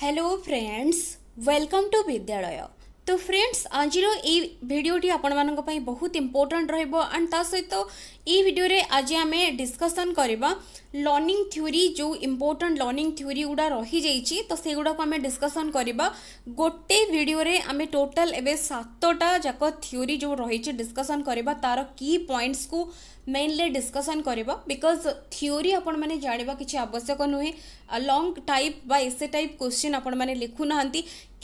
Hello friends welcome to विद्यालय तो friends आज भिडटी आपण बहुत इम्पोर्टाट रहीत में आज आम डिस्कसन करवा लर्णिंग थ्योरी जो इम्पोर्टाट लर्णिंग थ्योरी गुड़ा रही जाइए तो से गुड़ाक आम डिस्कसन करवा गोटे भिडे आम टोटाल एवं सतटा जाक थ्योरी जो रही डिस्कसन करवा तार कि पॉइंट्स को मेनली डिस्कसन कर बिकज थीओरी आपण मैंने जाणवा आवश्यक नुहे लंग टाइप बा एसे टाइप क्वेश्चन आपण मैंने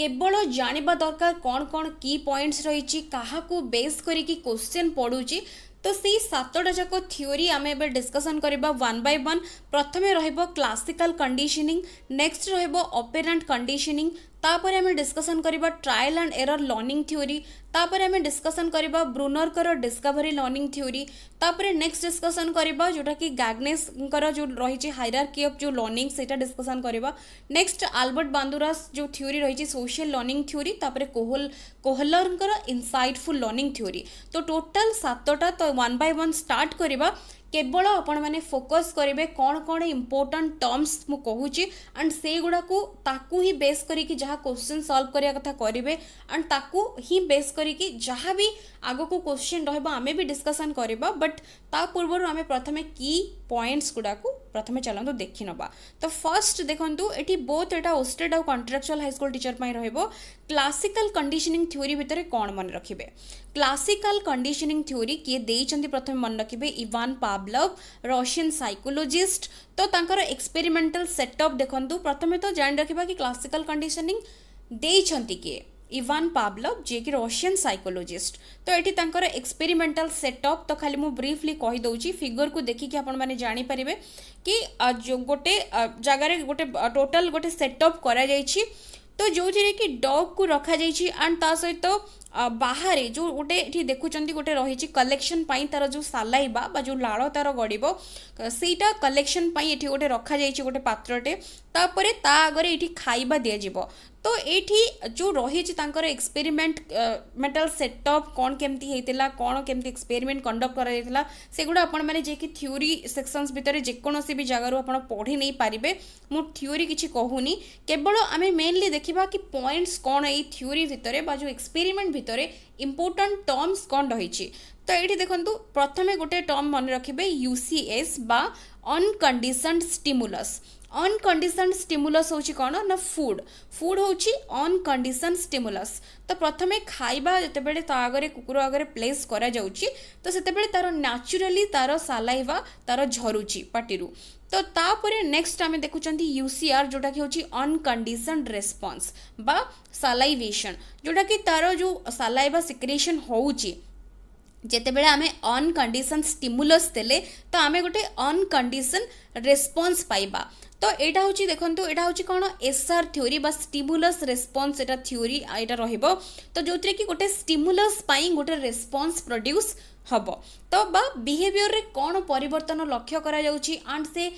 केवल जाणवा दरकार कौन कौन की पॉइंट्स रही क्या बेस् कर क्वेश्चन पढ़ुची তো সেই সাতটা যাক থিওরি আমি এবার ডিসকসন করা वन বাই ওয়ান প্রথমে রহব ক্লাসিকাল কন্ডিশনিং নেক্সট রহব অপেরান্ট কন্ডিশনিং ତାପରେ ଆମେ ଡିସ୍କସନ୍ କରିବା trial and error learning theory ତାପରେ ଆମେ ଡିସ୍କସନ୍ କରିବା ବ୍ରୁନରଙ୍କର ଡିସ୍କଭରି ଲର୍ଣ୍ଣିଂ ଥିଓରି ତାପରେ ନେକ୍ସଟ ଡିସ୍କସନ୍ କରିବା ଯେଉଁଟାକି ଗାଗ୍ନେସଙ୍କର ଯେଉଁ ରହିଛି ହାଇରାର୍କି ଅଫ୍ ଯେଉଁ ଲର୍ଣ୍ଣିଂ ସେଇଟା ଡିସ୍କସନ୍ କରିବା ନେକ୍ସଟ ଆଲବର୍ଟ ବାନ୍ଦୁରାସ ଯେଉଁ ଥିଓରି ରହିଛି ସୋସିଆଲ ଲର୍ଣ୍ଣିଂ ଥିଓରି ତାପରେ କୋହଲ କୋହଲରଙ୍କର ଇନସାଇଟଫୁଲ୍ ଲର୍ଣ୍ଣିଂ ଥିଓରି ତ ଟୋଟାଲ ସାତଟା ତ ୱାନ୍ ବାଇ ୱାନ୍ ଷ୍ଟାର୍ଟ କରିବା କେବଳ ଆପଣମାନେ ଫୋକସ୍ କରିବେ କ'ଣ କ'ଣ ଇମ୍ପୋର୍ଟାଣ୍ଟ ଟର୍ମସ୍ ମୁଁ କହୁଛି ଆଣ୍ଡ ସେଇଗୁଡ଼ାକୁ ତାକୁ ହିଁ ବେସ୍ କରିକି ଯାହା କୋଶ୍ଚିନ୍ ସଲ୍ଭ କରିବା କଥା କରିବେ ଆଣ୍ଡ ତାକୁ ହିଁ ବେସ୍ କରିକି ଯାହା ବି ଆଗକୁ କୋଶ୍ଚିନ୍ ରହିବ ଆମେ ବି ଡିସ୍କସନ୍ କରିବା ବଟ୍ ତା ପୂର୍ବରୁ ଆମେ ପ୍ରଥମେ କି ପଏଣ୍ଟସ୍ ଗୁଡ଼ାକୁ ପ୍ରଥମେ ଚାଲନ୍ତୁ ଦେଖିନେବା ତ ଫର୍ଷ୍ଟ ଦେଖନ୍ତୁ ଏଠି ବହୁତ ଏଇଟା ଓଷ୍ଟେଡ୍ ଆଉ କଣ୍ଟ୍ରାକ୍ଚୁଆଲ୍ ହାଇସ୍କୁଲ ଟିଚର ପାଇଁ ରହିବ କ୍ଲାସିକାଲ୍ କଣ୍ଡିସନିଂ ଥିଓରି ଭିତରେ କ'ଣ ମନେ ରଖିବେ କ୍ଲାସିକାଲ୍ କଣ୍ଡିସନିଂ ଥିଓରି କିଏ ଦେଇଛନ୍ତି ପ୍ରଥମେ ମନେ ରଖିବେ ଇଭାନ୍ ପାବ୍ଲଭ ରଷିଆନ୍ ସାଇକୋଲୋଜିଷ୍ଟ ତ ତାଙ୍କର ଏକ୍ସପେରିମେଣ୍ଟାଲ୍ ସେଟଅପ୍ ଦେଖନ୍ତୁ ପ୍ରଥମେ ତ ଜାଣି ରଖିବା କି କ୍ଲାସିକାଲ୍ କଣ୍ଡିସନିଂ ଦେଇଛନ୍ତି କିଏ इवान पाब्लब जीक रशियान सैकोलोजिस्ट तो ये एक्सपेरिमेंटाल सेटअप तो खाली मुझे ब्रिफली कहीदे फिगर को देखिकी आपने जापर कि जो गोटे जगार गोटे टोटाल गोटे सेटअप कर तो जो थी कि डग को रखा जाइए सहित तो ବାହାରେ ଯେଉଁ ଗୋଟେ ଏଠି ଦେଖୁଛନ୍ତି ଗୋଟେ ରହିଛି କଲେକ୍ସନ୍ ପାଇଁ ତାର ଯେଉଁ ସାଲାଇବା ବା ଯେଉଁ ଲାଳ ତାର ଗଡ଼ିବ ସେଇଟା କଲେକ୍ସନ୍ ପାଇଁ ଏଠି ଗୋଟେ ରଖାଯାଇଛି ଗୋଟେ ପାତ୍ରଟେ ତାପରେ ତା ଆଗରେ ଏଠି ଖାଇବା ଦିଆଯିବ ତ ଏଇଠି ଯେଉଁ ରହିଛି ତାଙ୍କର ଏକ୍ସପେରିମେଣ୍ଟ ମେଣ୍ଟାଲ ସେଟଅପ୍ କ'ଣ କେମିତି ହେଇଥିଲା କ'ଣ କେମିତି ଏକ୍ସପେରିମେଣ୍ଟ କଣ୍ଡକ୍ଟ କରାଯାଇଥିଲା ସେଗୁଡ଼ା ଆପଣମାନେ ଯାଇକି ଥିଓରି ସେକ୍ସନ୍ସ ଭିତରେ ଯେକୌଣସି ବି ଜାଗାରୁ ଆପଣ ପଢ଼ି ନେଇପାରିବେ ମୁଁ ଥିଓରି କିଛି କହୁନି କେବଳ ଆମେ ମେନଲି ଦେଖିବା କି ପଏଣ୍ଟସ୍ କ'ଣ ଏଇ ଥିଓରି ଭିତରେ ବା ଯେଉଁ ଏକ୍ସପେରିମେଣ୍ଟ ଭିତରେ ভিতরে ইম্পোর্টাট টর্মস কণ রয়েছে তো এইটি দেখুন প্রথমে গোটে টর্ম মনে রাখবে ইউসিএস বা অনকন্ডিশনড স্টিমুলস অনকন্ডিশনড স্টিমুলস হচ্ছে কোণ না ফুড ফুড হচ্ছে অনকন্ডিশন স্টিমুলস তো প্রথমে খাইবা যেতবে তা আগে কুকুর আগে প্লেস করা যাচ্ছে তো সেতবে তার ন্যাচুরালি তার সালাইভা তার ঝরুচি পাটিরু ତ ତାପରେ ନେକ୍ସଟ ଆମେ ଦେଖୁଛନ୍ତି ୟୁସିଆର୍ ଯେଉଁଟାକି ହେଉଛି ଅନକଣ୍ଡିସନ୍ଡ ରେସ୍ପନ୍ସ ବା ସାଲାଇଭେସନ୍ ଯେଉଁଟାକି ତାର ଯେଉଁ ସାଲାଇଭା ସିକ୍ରେସନ୍ ହେଉଛି ଯେତେବେଳେ ଆମେ ଅନକଣ୍ଡିସନ୍ ଷ୍ଟିମୁଲସ୍ ଦେଲେ ତ ଆମେ ଗୋଟେ ଅନକଣ୍ଡିସନ୍ ରେସ୍ପନ୍ସ ପାଇବା ତ ଏଇଟା ହେଉଛି ଦେଖନ୍ତୁ ଏଇଟା ହେଉଛି କ'ଣ ଏସ୍ଆର୍ ଥିଓରି ବା ଷ୍ଟିମୁଲସ୍ ରେସ୍ପନ୍ସ ଏଇଟା ଥିଓରି ଏଇଟା ରହିବ ତ ଯେଉଁଥିରେ କି ଗୋଟେ ଷ୍ଟିମୁଲସ୍ ପାଇଁ ଗୋଟେ ରେସ୍ପନ୍ସ ପ୍ରଡ୍ୟୁସ୍ हम तो बिहेवियर में कौन पर लक्ष्य कर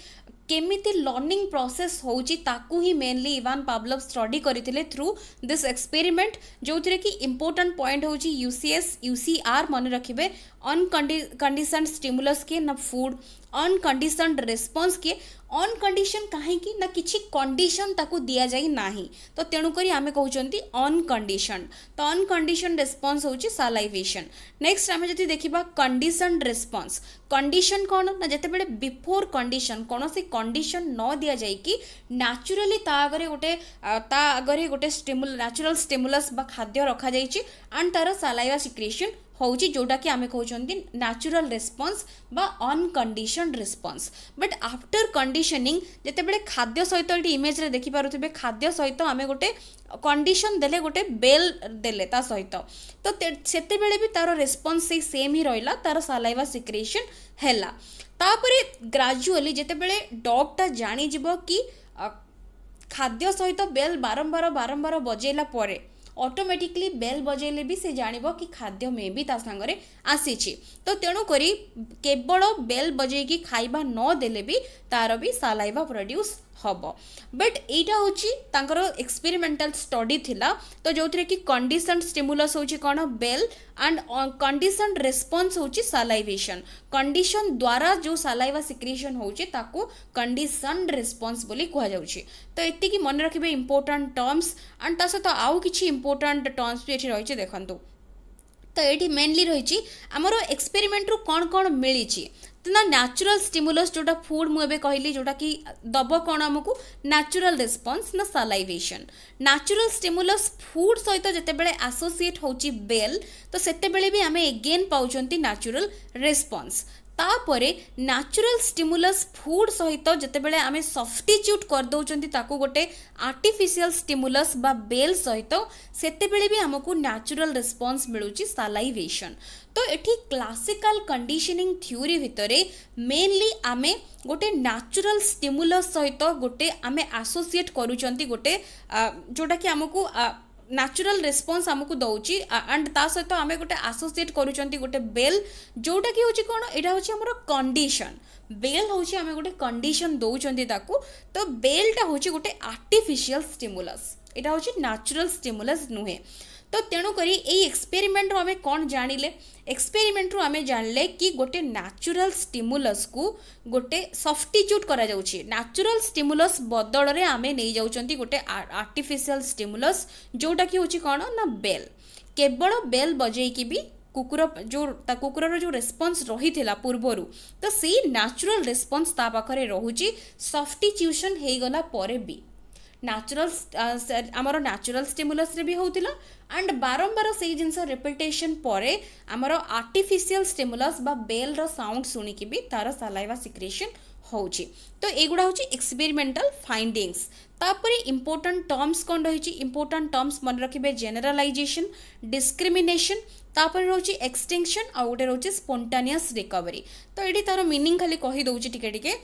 केमी लर्णिंग प्रोसेस ताकू ही मेनली इवान पाब्लव स्टडी करते थ्रू दिस एक्सपेरिमेंट जो थे कि इम्पोर्टाट पॉइंट हूँ यूसीएस यूसीआर मन रखिए अनकंडिशन स्टिमुलस के ना फूड अनकंडीशन रेस्पन्स किए अनकंडीशन कहीं ना तो तो कि कंडीशन ताकू दि जाए ना तो तेणुक आम कौन अनकंडीशन तो अनकंडीशन रेस्पन्स हूँ सालाइवेसन नेक्स्ट आम जब देखा कंडीशन रेस्पन्स कंडीशन कौन ना जिते बिफोर कंडीशन कौन से कंडीशन न दि जाकि न्याचुराली आगे गोटे आगे गोटे स्टिमुल न्याचुराल स्टिमुलस खाद्य रखा जाइए एंड तार सालाइवा सिक्रिएसन ହେଉଛି ଯେଉଁଟାକି ଆମେ କହୁଛନ୍ତି ନ୍ୟାଚୁରାଲ୍ ରେସ୍ପନ୍ସ ବା unconditioned response but after conditioning ଯେତେବେଳେ ଖାଦ୍ୟ ସହିତ ଏଠି ଇମେଜ୍ରେ ଦେଖିପାରୁଥିବେ ଖାଦ୍ୟ ସହିତ ଆମେ ଗୋଟେ କଣ୍ଡିସନ୍ ଦେଲେ ଗୋଟେ ବେଲ୍ ଦେଲେ ତା ସହିତ ତ ସେତେବେଳେ ବି ତା'ର ରେସ୍ପନ୍ସ ସେଇ ସେମ୍ ହିଁ ରହିଲା ତା'ର ସାଲାଇଭା ସିକ୍ରିଏସନ୍ ହେଲା ତାପରେ ଗ୍ରାଜୁଆଲି ଯେତେବେଳେ ଡଗ୍ଟା ଜାଣିଯିବ କି ଖାଦ୍ୟ ସହିତ ବେଲ୍ ବାରମ୍ବାର ବାରମ୍ବାର ବଜେଇଲା ପରେ ଅଟୋମେଟିକଲି ବେଲ୍ ବଜେଇଲେ ବି ସେ ଜାଣିବ କି ଖାଦ୍ୟ ମେ ବି ତା ସାଙ୍ଗରେ ଆସିଛି ତ ତେଣୁକରି କେବଳ ବେଲ୍ ବଜେଇକି ଖାଇବା ନ ଦେଲେ ବି ତା'ର ବି ସାଲାଇଭା ପ୍ରଡ୍ୟୁସ୍ হব বট এইটা হচ্ছে তাঁর এক্সপেরিমেন্টাল স্টডি লা তো যে কি কন্ডিশন স্টিমুলস হচ্ছে কোণ বেল আন্ড কন্ডিশন রেসপন্স হচ্ছে সালাইভেসন কন্ডিশন দ্বারা যে সালাইভা সিক্রিয়েসন হচ্ছে তাকে কন্ডিশন রেসপন্স বলে কুহযাচ্ছে তো এতিকি মনে রাখবে ইম্পর্টাট টর্মস আন্ড তা সহ আউ কিছু ইম্পর্টাট টর্মস বি এটি রয়েছে দেখুন তো এটি মেনলি রয়েছে আমার এক্সপেরিমেন্টরু কোণ কোণ মিছে তেনা ନ୍ୟାଚୁରାଲ ଷ୍ଟିମୁଲସ୍ ଯେଉଁଟା ଫୁଡ଼୍ ମୁଁ ଏବେ କହିଲି ଯେଉଁଟାକି ଦେବ କ'ଣ ଆମକୁ ନ୍ୟାଚୁରାଲ ରେସ୍ପନ୍ସ ନା ସାଲାଇଭେସନ୍ ନ୍ୟାଚୁରାଲ ଷ୍ଟିମୁଲସ୍ ଫୁଡ଼୍ ସହିତ ଯେତେବେଳେ ଆସୋସିଏଟ୍ ହେଉଛି ବେଲ୍ ତ ସେତେବେଳେ ବି ଆମେ ଏଗେନ୍ ପାଉଛନ୍ତି ନ୍ୟାଚୁରାଲ ରେସ୍ପନ୍ସ ତାପରେ ନ୍ୟାଚୁରାଲ ଷ୍ଟିମୁଲସ୍ ଫୁଡ଼୍ ସହିତ ଯେତେବେଳେ ଆମେ ସଫ୍ଟିଚ୍ୟୁଟ୍ କରିଦେଉଛନ୍ତି ତାକୁ ଗୋଟେ ଆର୍ଟିଫିସିଆଲ ଷ୍ଟିମୁଲସ୍ ବା ବେଲ୍ ସହିତ ସେତେବେଳେ ବି ଆମକୁ ନ୍ୟାଚୁରାଲ ରେସ୍ପନ୍ସ ମିଳୁଛି ସାଲାଇଭେସନ୍ ତ ଏଠି କ୍ଲାସିକାଲ କଣ୍ଡିସନିଂ ଥିଓରି ଭିତରେ ମେନଲି ଆମେ ଗୋଟେ ନ୍ୟାଚୁରାଲ ଷ୍ଟିମୁଲସ୍ ସହିତ ଗୋଟେ ଆମେ ଆସୋସିଏଟ୍ କରୁଛନ୍ତି ଗୋଟେ ଯେଉଁଟାକି ଆମକୁ ନ୍ୟାଚୁରାଲ ରେସ୍ପନ୍ସ ଆମକୁ ଦେଉଛି ଆଣ୍ଡ ତା ସହିତ ଆମେ ଗୋଟେ ଆସୋସିଏଟ୍ କରୁଛନ୍ତି ଗୋଟେ ବେଲ୍ ଯେଉଁଟାକି ହେଉଛି କ'ଣ ଏଇଟା ହେଉଛି ଆମର କଣ୍ଡିସନ୍ ବେଲ୍ ହେଉଛି ଆମେ ଗୋଟେ କଣ୍ଡିସନ୍ ଦେଉଛନ୍ତି ତାକୁ ତ ବେଲ୍ଟା ହେଉଛି ଗୋଟେ ଆର୍ଟିଫିସିଆଲ ଷ୍ଟିମୁଲସ୍ ଏଇଟା ହେଉଛି ନ୍ୟାଚୁରାଲ ଷ୍ଟିମୁଲସ୍ ନୁହେଁ ତ ତେଣୁକରି ଏଇ ଏକ୍ସପେରିମେଣ୍ଟରୁ ଆମେ କ'ଣ ଜାଣିଲେ ଏକ୍ସପେରିମେଣ୍ଟରୁ ଆମେ ଜାଣିଲେ କି ଗୋଟେ ନ୍ୟାଚୁରାଲ୍ ଷ୍ଟିମୁଲସ୍କୁ ଗୋଟେ ସଫ୍ଟିଚ୍ୟୁଟ୍ କରାଯାଉଛି ନ୍ୟାଚୁରାଲ୍ ଷ୍ଟିମୁଲସ୍ ବଦଳରେ ଆମେ ନେଇଯାଉଛନ୍ତି ଗୋଟେ ଆର୍ଟିଫିସିଆଲ୍ ଷ୍ଟିମୁଲସ୍ ଯେଉଁଟାକି ହେଉଛି କ'ଣ ନା ବେଲ୍ କେବଳ ବେଲ୍ ବଜେଇକି ବି କୁକୁର ଯେଉଁ ତା କୁକୁରର ଯେଉଁ ରେସ୍ପନ୍ସ ରହିଥିଲା ପୂର୍ବରୁ ତ ସେଇ ନ୍ୟାଚୁରାଲ୍ ରେସ୍ପନ୍ସ ତା ପାଖରେ ରହୁଛି ସଫ୍ଟିଚ୍ୟୁସନ୍ ହେଇଗଲା ପରେ ବି नॅचराल आम चुराल स्टेमुलासी होऊला आंड बारंवार सी जि रिपिटेशन आम्ही बेल रो साउंड साऊंड शुणिकी भी त सालवा सिक्रेशन होऊची तो एगुडा ही एक्सपेरिमेंटल फाइंडिंग्स तापर इम्पोर्टा टर्म्स कण रही इम्पोर्टा टर्म्स मन रखे जनरलाइजेशन डिस्क्रिमिनेशन तापर तरी रहची एक्सटेनशन आऊटे रोजी स्पोटानियस तो तर हे मीनिंग खाली दोनची टिके टिके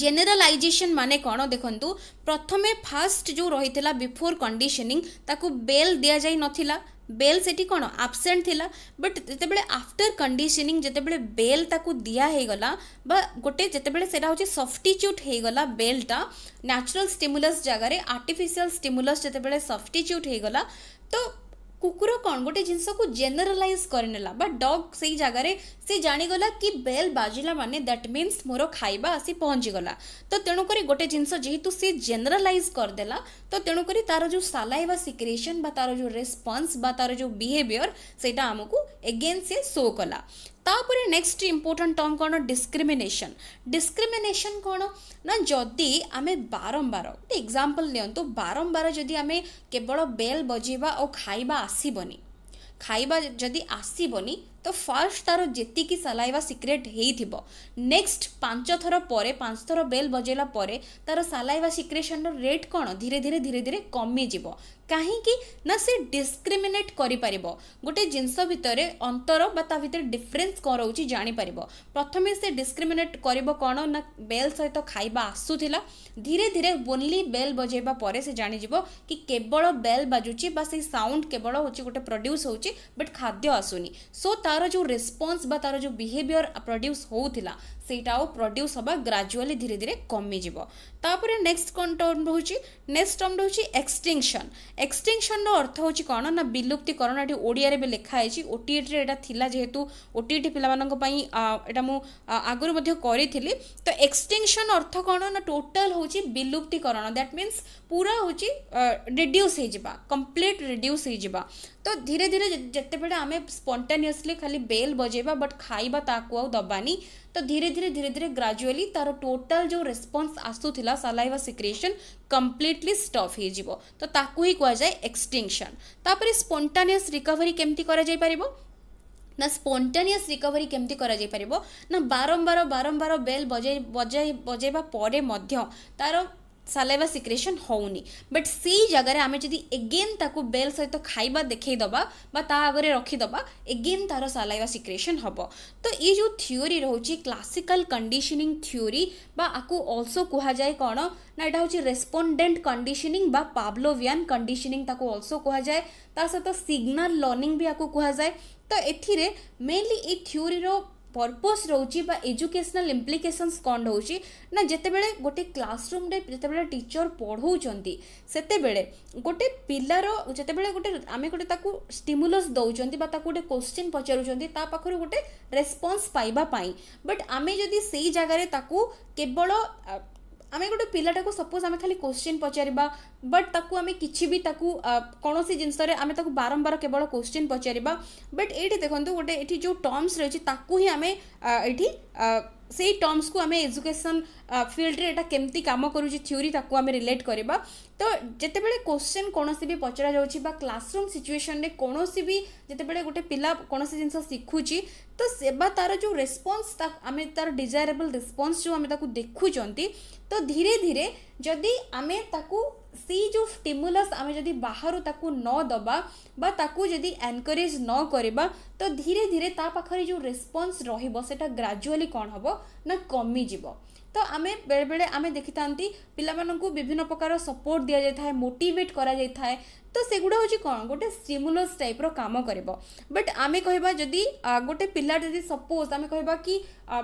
ଜେନେରାଲାଇଜେସନ୍ ମାନେ କ'ଣ ଦେଖନ୍ତୁ ପ୍ରଥମେ ଫାଷ୍ଟ ଯେଉଁ ରହିଥିଲା ବିଫୋର୍ କଣ୍ଡିସନିଂ ତାକୁ ବେଲ୍ ଦିଆଯାଇ ନଥିଲା ବେଲ୍ ସେଠି କ'ଣ ଆବସେଣ୍ଟ ଥିଲା ବଟ୍ ଯେତେବେଳେ ଆଫ୍ଟର କଣ୍ଡିସନିଂ ଯେତେବେଳେ ବେଲ୍ ତାକୁ ଦିଆ ହେଇଗଲା ବା ଗୋଟେ ଯେତେବେଳେ ସେଇଟା ହେଉଛି ସଫ୍ଟିଚ୍ୟୁଟ୍ ହେଇଗଲା ବେଲ୍ଟା ନ୍ୟାଚୁରାଲ୍ ଷ୍ଟିମୁଲସ୍ ଜାଗାରେ ଆର୍ଟିଫିସିଆଲ୍ ଷ୍ଟିମୁଲସ୍ ଯେତେବେଳେ ସଫ୍ଟିଚ୍ୟୁଟ୍ ହେଇଗଲା ତ କୁକୁର କ'ଣ ଗୋଟେ ଜିନିଷକୁ ଜେନେରାଲାଇଜ୍ କରିନେଲା ବା ଡଗ୍ ସେଇ ଜାଗାରେ ସେ ଜାଣିଗଲା କି ବେଲ୍ ବାଜିଲା ମାନେ ଦ୍ୟାଟ୍ ମିନ୍ସ ମୋର ଖାଇବା ଆସି ପହଞ୍ଚିଗଲା ତ ତେଣୁକରି ଗୋଟେ ଜିନିଷ ଯେହେତୁ ସେ ଜେନେରାଲାଇଜ୍ କରିଦେଲା ତ ତେଣୁକରି ତା'ର ଯେଉଁ ସାଲାଇବା ସିକ୍ରେସନ୍ ବା ତା'ର ଯେଉଁ ରେସ୍ପନ୍ସ ବା ତା'ର ଯେଉଁ ବିହେଭିଅର୍ ସେଇଟା ଆମକୁ ଏଗେନ୍ ସେ ଶୋ କଲା ତାପରେ ନେକ୍ସଟ ଇମ୍ପୋର୍ଟାଣ୍ଟ ଟର୍ମ କ'ଣ ଡିସ୍କ୍ରିମିନେସନ୍ ଡିସ୍କ୍ରିମିନେସନ୍ କ'ଣ ନା ଯଦି ଆମେ ବାରମ୍ବାର ଗୋଟେ ଏକ୍ଜାମ୍ପଲ୍ ନିଅନ୍ତୁ ବାରମ୍ବାର ଯଦି ଆମେ କେବଳ ବେଲ୍ ବଜେଇବା ଆଉ ଖାଇବା ଆସିବନି ଖାଇବା ଯଦି ଆସିବନି ତ ଫାର୍ଷ୍ଟ ତା'ର ଯେତିକି ସାଲାଇବା ସିକ୍ରେଟ୍ ହେଇଥିବ ନେକ୍ସଟ ପାଞ୍ଚ ଥର ପରେ ପାଞ୍ଚ ଥର ବେଲ୍ ବଜେଇଲା ପରେ ତା'ର ସାଲାଇବା ସିକ୍ରେସନ୍ର ରେଟ୍ କ'ଣ ଧୀରେ ଧୀରେ ଧୀରେ ଧୀରେ କମିଯିବ କାହିଁକି ନା ସେ ଡିସ୍କ୍ରିମିନେଟ୍ କରିପାରିବ ଗୋଟେ ଜିନିଷ ଭିତରେ ଅନ୍ତର ବା ତା ଭିତରେ ଡିଫରେନ୍ସ କ'ଣ ରହୁଛି ଜାଣିପାରିବ ପ୍ରଥମେ ସେ ଡିସ୍କ୍ରିମିନେଟ୍ କରିବ କ'ଣ ନା ବେଲ୍ ସହିତ ଖାଇବା ଆସୁଥିଲା ଧୀରେ ଧୀରେ ଓନ୍ଲି ବେଲ୍ ବଜେଇବା ପରେ ସେ ଜାଣିଯିବ କି କେବଳ ବେଲ୍ ବାଜୁଛି ବା ସେଇ ସାଉଣ୍ଡ କେବଳ ହେଉଛି ଗୋଟେ ପ୍ରଡ୍ୟୁସ୍ ହେଉଛି ବଟ୍ ଖାଦ୍ୟ ଆସୁନି ସୋ ତା'ର ଯେଉଁ ରେସ୍ପନ୍ସ ବା ତା'ର ଯେଉଁ ବିହେଭିଅର୍ ପ୍ରଡ୍ୟୁସ୍ ହେଉଥିଲା ସେଇଟା ଆଉ ପ୍ରଡ୍ୟୁସ୍ ହେବା ଗ୍ରାଜୁଆଲି ଧୀରେ ଧୀରେ କମିଯିବ तापर नेक्स्ट कौन टर्म रोच नेक्स्ट टर्म रोच एक्सटिंक्शन एक्सटिंक्शन रर्थ हो कौन ना विलुप्तिकरण ये ओडिया भी लिखाई ओटीईटा जेहेतु ओटीईटी पे यहाँ मुझे आगुरी तो एक्सटिंक्शन अर्थ कौन ना टोटाल हूँ विलुप्तिकरण दैट मीनस पूरा हूँ रिड्यूस कम्प्लीट रिड्यूस तो धीरे धीरे जितेबाला आम स्पन्टेनिअसली खाली बेल बजे बट खाइबा ताकू दबानी तो धीरे धीरे धीरे धीरे ग्राजुअली तार टोटाल जो रेस्पन्स आसूला ସାଲାଇଭା ସିକ୍ରିଏସନ୍ କମ୍ପ୍ଲିଟଲି ଷ୍ଟପ୍ ହୋଇଯିବ ତ ତାକୁ ହିଁ କୁହାଯାଏ ଏକ୍ସଟିଙ୍କ୍ସନ୍ ତାପରେ ସ୍ପଣ୍ଟାନିୟସ୍ ରିକଭରି କେମିତି କରାଯାଇପାରିବ ନା ସ୍ପଣ୍ଟାନିୟସ୍ ରିକଭରି କେମିତି କରାଯାଇପାରିବ ନା ବାରମ୍ବାର ବାରମ୍ବାର ବେଲ୍ ବଜାଇ ବଜାଇ ବଜାଇବା ପରେ ମଧ୍ୟ ତା'ର ସାଲାଇବା ସିକ୍ରେସନ୍ ହେଉନି ବଟ୍ ସେଇ ଜାଗାରେ ଆମେ ଯଦି ଏଗେନ୍ ତାକୁ ବେଲ୍ ସହିତ ଖାଇବା ଦେଖେଇଦେବା ବା ତା ଆଗରେ ରଖିଦେବା ଏଗେନ୍ ତା'ର ସାଲାଇବା ସିକ୍ରେସନ୍ ହେବ ତ ଏଇ ଯେଉଁ ଥିଓରି ରହୁଛି କ୍ଲାସିକାଲ୍ କଣ୍ଡିସନିଂ ଥିଓରି ବା ଆକୁ ଅଲସୋ କୁହାଯାଏ କ'ଣ ନା ଏଇଟା ହେଉଛି ରେସ୍ପଣ୍ଡେଣ୍ଟ କଣ୍ଡିସନିଂ ବା ପାବ୍ଲୋଭିଆନ୍ କଣ୍ଡିସନିଂ ତାକୁ ଅଲସୋ କୁହାଯାଏ ତା ସହିତ ସିଗ୍ନାଲ୍ ଲର୍ଣ୍ଣିଂ ବି ଆକୁ କୁହାଯାଏ ତ ଏଥିରେ ମେନଲି ଏଇ ଥିଓରିର ପର୍ପସ୍ ରହୁଛି ବା ଏଜୁକେସନାଲ୍ ଇମ୍ପ୍ଲିକେସନ୍ସ କ'ଣ ରହୁଛି ନା ଯେତେବେଳେ ଗୋଟେ କ୍ଲାସରୁମ୍ରେ ଯେତେବେଳେ ଟିଚର୍ ପଢ଼ଉଛନ୍ତି ସେତେବେଳେ ଗୋଟେ ପିଲାର ଯେତେବେଳେ ଗୋଟେ ଆମେ ଗୋଟେ ତାକୁ ଷ୍ଟିମୁଲସ୍ ଦେଉଛନ୍ତି ବା ତାକୁ ଗୋଟେ କୋଶ୍ଚିନ୍ ପଚାରୁଛନ୍ତି ତା ପାଖରୁ ଗୋଟେ ରେସ୍ପନ୍ସ ପାଇବା ପାଇଁ ବଟ୍ ଆମେ ଯଦି ସେଇ ଜାଗାରେ ତାକୁ କେବଳ ଆମେ ଗୋଟେ ପିଲାଟାକୁ ସପୋଜ୍ ଆମେ ଖାଲି କୋଶ୍ଚିନ୍ ପଚାରିବା ବଟ୍ ତାକୁ ଆମେ କିଛି ବି ତାକୁ କୌଣସି ଜିନିଷରେ ଆମେ ତାକୁ ବାରମ୍ବାର କେବଳ କୋଶ୍ଚିନ୍ ପଚାରିବା ବଟ୍ ଏଇଠି ଦେଖନ୍ତୁ ଗୋଟେ ଏଠି ଯେଉଁ ଟର୍ମସ୍ ରହିଛି ତାକୁ ହିଁ ଆମେ ଏଇଠି ସେଇ ଟର୍ମସକୁ ଆମେ ଏଜୁକେସନ୍ ଫିଲ୍ଡରେ ଏଇଟା କେମିତି କାମ କରୁଛି ଥିଓରି ତାକୁ ଆମେ ରିଲେଟ୍ କରିବା ତ ଯେତେବେଳେ କୋଶ୍ଚିନ୍ କୌଣସି ବି ପଚରାଯାଉଛି ବା କ୍ଲାସରୁମ୍ ସିଚୁଏସନ୍ରେ କୌଣସି ବି ଯେତେବେଳେ ଗୋଟେ ପିଲା କୌଣସି ଜିନିଷ ଶିଖୁଛି ତ ସେବା ତା'ର ଯେଉଁ ରେସ୍ପନ୍ସ ଆମେ ତା'ର ଡିଜାଇରେବଲ୍ ରେସ୍ପନ୍ସ ଯେଉଁ ଆମେ ତାକୁ ଦେଖୁଛନ୍ତି ତ ଧୀରେ ଧୀରେ ଯଦି ଆମେ ତାକୁ ସେଇ ଯେଉଁ ଷ୍ଟିମୁଲସ୍ ଆମେ ଯଦି ବାହାରୁ ତାକୁ ନ ଦେବା ବା ତାକୁ ଯଦି ଏନକରେଜ୍ ନ କରିବା ତ ଧୀରେ ଧୀରେ ତା ପାଖରେ ଯେଉଁ ରେସ୍ପନ୍ସ ରହିବ ସେଇଟା ଗ୍ରାଜୁଆଲି କ'ଣ ହେବ ନା କମିଯିବ ତ ଆମେ ବେଳେବେଳେ ଆମେ ଦେଖିଥାନ୍ତି ପିଲାମାନଙ୍କୁ ବିଭିନ୍ନ ପ୍ରକାର ସପୋର୍ଟ ଦିଆଯାଇଥାଏ ମୋଟିଭେଟ୍ କରାଯାଇଥାଏ ତ ସେଗୁଡ଼ା ହେଉଛି କ'ଣ ଗୋଟେ ଷ୍ଟିମୁଲସ୍ ଟାଇପ୍ର କାମ କରିବ ବଟ୍ ଆମେ କହିବା ଯଦି ଗୋଟେ ପିଲା ଯଦି ସପୋଜ୍ ଆମେ କହିବା କି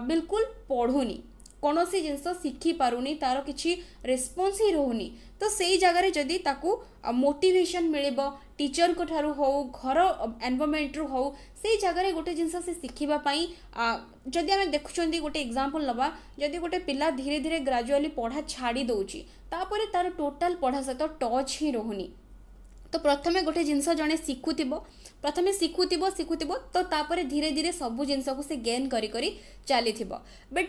ବିଲକୁଲ ପଢ଼ୁନି କୌଣସି ଜିନିଷ ଶିଖିପାରୁନି ତା'ର କିଛି ରେସ୍ପନ୍ସ ହିଁ ରହୁନି ତ ସେଇ ଜାଗାରେ ଯଦି ତାକୁ ମୋଟିଭେସନ୍ ମିଳିବ ଟିଚରଙ୍କ ଠାରୁ ହେଉ ଘର ଏନ୍ଭାରମେଣ୍ଟରୁ ହେଉ ସେଇ ଜାଗାରେ ଗୋଟେ ଜିନିଷ ସେ ଶିଖିବା ପାଇଁ ଯଦି ଆମେ ଦେଖୁଛନ୍ତି ଗୋଟେ ଏକ୍ଜାମ୍ପଲ୍ ନେବା ଯଦି ଗୋଟେ ପିଲା ଧୀରେ ଧୀରେ ଗ୍ରାଜୁଆଲି ପଢ଼ା ଛାଡ଼ି ଦେଉଛି ତାପରେ ତା'ର ଟୋଟାଲ୍ ପଢ଼ା ସହିତ ଟଚ୍ ହିଁ ରହୁନି তো প্রথমে গোটে জিনিস জনে শিখুব প্রথমে শিখুব শিখুব তো তাপরে ধীরে ধীরে সবু জিনিসক সে গেন করি করি চালিথিব বট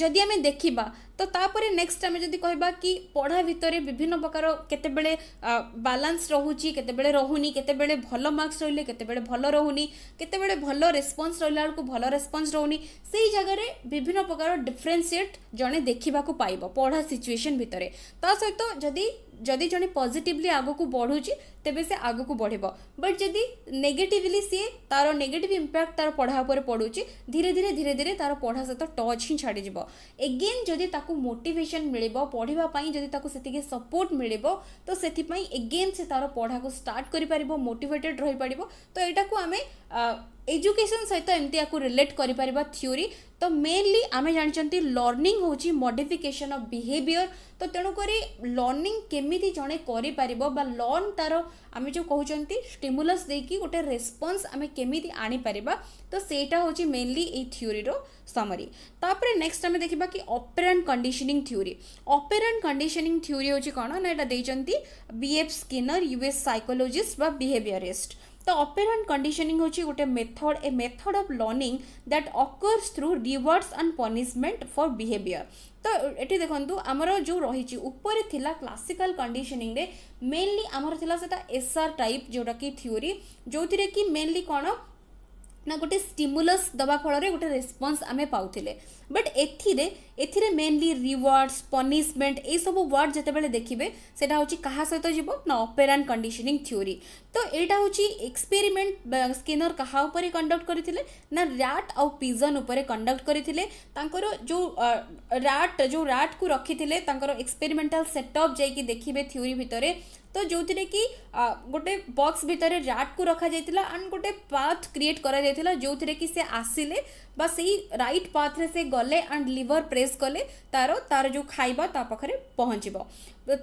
যদি আমি দেখিবা তো তাপরে নেক্সট আমি যদি কহবা কি পড়া ভিতরে বিভিন্ন প্রকার কেতবে বালান্স রহুচি কেতবে রহুনি কেতবে ভাল মার্কস রহলে কেতবে ভাল রহুনি কেতবে ভাল রেসপন্স রহলা বেড়ে ভাল রেসপন্স রহুনি সেই জায়গায় বিভিন্ন প্রকার ডিফরেনসিয়েট জনে দেখা পাইব পড়া সিচুয়েসন ভিতরে তা সহ যদি ଯଦି ଜଣେ ପଜିଟିଭଲି ଆଗକୁ ବଢ଼ୁଛି ତେବେ ସେ ଆଗକୁ ବଢ଼ିବ ବଟ୍ ଯଦି ନେଗେଟିଭଲି ସିଏ ତା'ର ନେଗେଟିଭ ଇମ୍ପାକ୍ଟ ତା'ର ପଢ଼ା ଉପରେ ପଡ଼ୁଛି ଧୀରେ ଧୀରେ ଧୀରେ ଧୀରେ ତା'ର ପଢ଼ା ସହିତ ଟଚ୍ ହିଁ ଛାଡ଼ିଯିବ ଏଗେନ୍ ଯଦି ତାକୁ ମୋଟିଭେସନ୍ ମିଳିବ ପଢ଼ିବା ପାଇଁ ଯଦି ତାକୁ ସେତିକି ସପୋର୍ଟ ମିଳିବ ତ ସେଥିପାଇଁ ଏଗେନ୍ ସେ ତା'ର ପଢ଼ାକୁ ଷ୍ଟାର୍ଟ କରିପାରିବ ମୋଟିଭେଟେଡ୍ ରହିପାରିବ ତ ଏଇଟାକୁ ଆମେ এজুকেশন সহিত এমতি ইয়াকু রিলেট করিপারিবা থিওরি তো মেনলি আমি জাঁচান্তি লর্নিং হচ্ছে মডিফিকেসন অফ বিহেভিয়র তো তেণুকরি লর্নিং কেমিতি জনে করিপারিব বা লর্ন তার আমি যে কুমার স্টিমুলস দিয়ে গোটে রেসপন্স আমি কেমিতি আনিপারিবা তো সেইটা হচ্ছে মেনলি এই থিওরির সমরি তাপরে নেক্সট আমি দেখিবা কি operant conditioning theory operant conditioning theory হচ্ছে কোণ না এটা দিয়েছেন বিএফ স্কিনর ইউএস সাইকোলোজিস্ট বা বিহেভিয়ারিস্ট The operant conditioning होची गुटे method a method of learning that occurs through rewards and punishment for behavior. তো এটি দেখন্তু আমার যে রয়েছে উপরে লা ক্লাসিকাল কন্ডিশনিং রে মেনলি আমার লা সেটা এসআর টাইপ যেটা কি থিওরি যে কি মেনলি ନା ଗୋଟେ ଷ୍ଟିମୁଲସ୍ ଦେବା ଫଳରେ ଗୋଟେ ରେସ୍ପନ୍ସ ଆମେ ପାଉଥିଲେ ବଟ୍ ଏଥିରେ ଏଥିରେ ମେନଲି ରିୱାର୍ଡ଼ସ୍ ପନିଶମେଣ୍ଟ ଏଇସବୁ ୱାର୍ଡ଼ ଯେତେବେଳେ ଦେଖିବେ ସେଇଟା ହେଉଛି କାହା ସହିତ ଯିବ ନା ଅପେରାନ୍ କଣ୍ଡିସନିଂ ଥିଓରି ତ ଏଇଟା ହେଉଛି ଏକ୍ସପେରିମେଣ୍ଟ ସ୍କିନର କାହା ଉପରେ କଣ୍ଡକ୍ଟ କରିଥିଲେ ନା ରାଟ୍ ଆଉ ପିଜନ୍ ଉପରେ କଣ୍ଡକ୍ଟ କରିଥିଲେ ତାଙ୍କର ଯେଉଁ ରାଟ୍ ଯେଉଁ ରାଟ୍କୁ ରଖିଥିଲେ ତାଙ୍କର ଏକ୍ସପେରିମେଣ୍ଟାଲ ସେଟଅପ୍ ଯାଇକି ଦେଖିବେ ଥିଓରି ଭିତରେ তো ଯେଉଁଥିରେ କି ଗୋଟେ ବକ୍ସ ଭିତରେ ରାଟ୍କୁ ରଖାଯାଇଥିଲା ଆଣ୍ଡ ଗୋଟେ ପାଥ୍ କ୍ରିଏଟ୍ କରାଯାଇଥିଲା ଯେଉଁଥିରେ କି ସେ ଆସିଲେ ବା ସେଇ ରାଇଟ୍ ପାଥ୍ରେ ସେ ଗଲେ ଆଣ୍ଡ ଲିଭର ପ୍ରେସ୍ କଲେ ତାର ତାର ଯେଉଁ ଖାଇବା ତା ପାଖରେ ପହଞ୍ଚିବ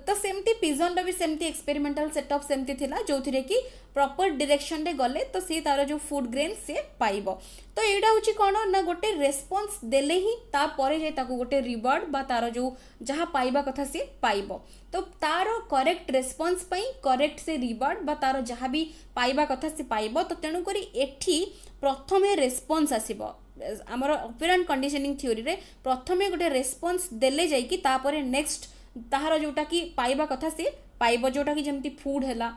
ତ ସେମିତି ପିଜନ୍ର ବି ସେମିତି ଏକ୍ସପେରିମେଣ୍ଟାଲ ସେଟଅପ୍ ସେମିତି ଥିଲା ଯେଉଁଥିରେ କି ପ୍ରପର ଡିରେକ୍ସନରେ ଗଲେ ତ ସିଏ ତାର ଯେଉଁ ଫୁଡ୍ ଗ୍ରେନ୍ ସିଏ ପାଇବ ତ ଏଇଟା ହେଉଛି କ'ଣ ନା ଗୋଟେ ରେସ୍ପନ୍ସ ଦେଲେ ହିଁ ତାପରେ ଯାଇ ତାକୁ ଗୋଟେ ରିୱାର୍ଡ଼ ବା ତାର ଯେଉଁ ଯାହା ପାଇବା କଥା ସିଏ ପାଇବ ତ ତାର କରେକ୍ଟ ରେସ୍ପନ୍ସ ପାଇଁ କରେକ୍ଟ ସେ ରିୱାର୍ଡ଼ ବା ତାର ଯାହା ବି ପାଇବା କଥା ସେ ପାଇବ ତ ତେଣୁକରି ଏଠି ପ୍ରଥମେ ରେସ୍ପନ୍ସ ଆସିବ ଆମର ଅପେରାଣ୍ଟ କଣ୍ଡିସନିଂ ଥିଓରିରେ ପ୍ରଥମେ ଗୋଟେ ରେସ୍ପନ୍ସ ଦେଲେ ଯାଇକି ତାପରେ ନେକ୍ସଟ ତାହାର ଯେଉଁଟାକି ପାଇବା କଥା ସେ ପାଇବ ଯେଉଁଟାକି ଯେମିତି ଫୁଡ଼୍ ହେଲା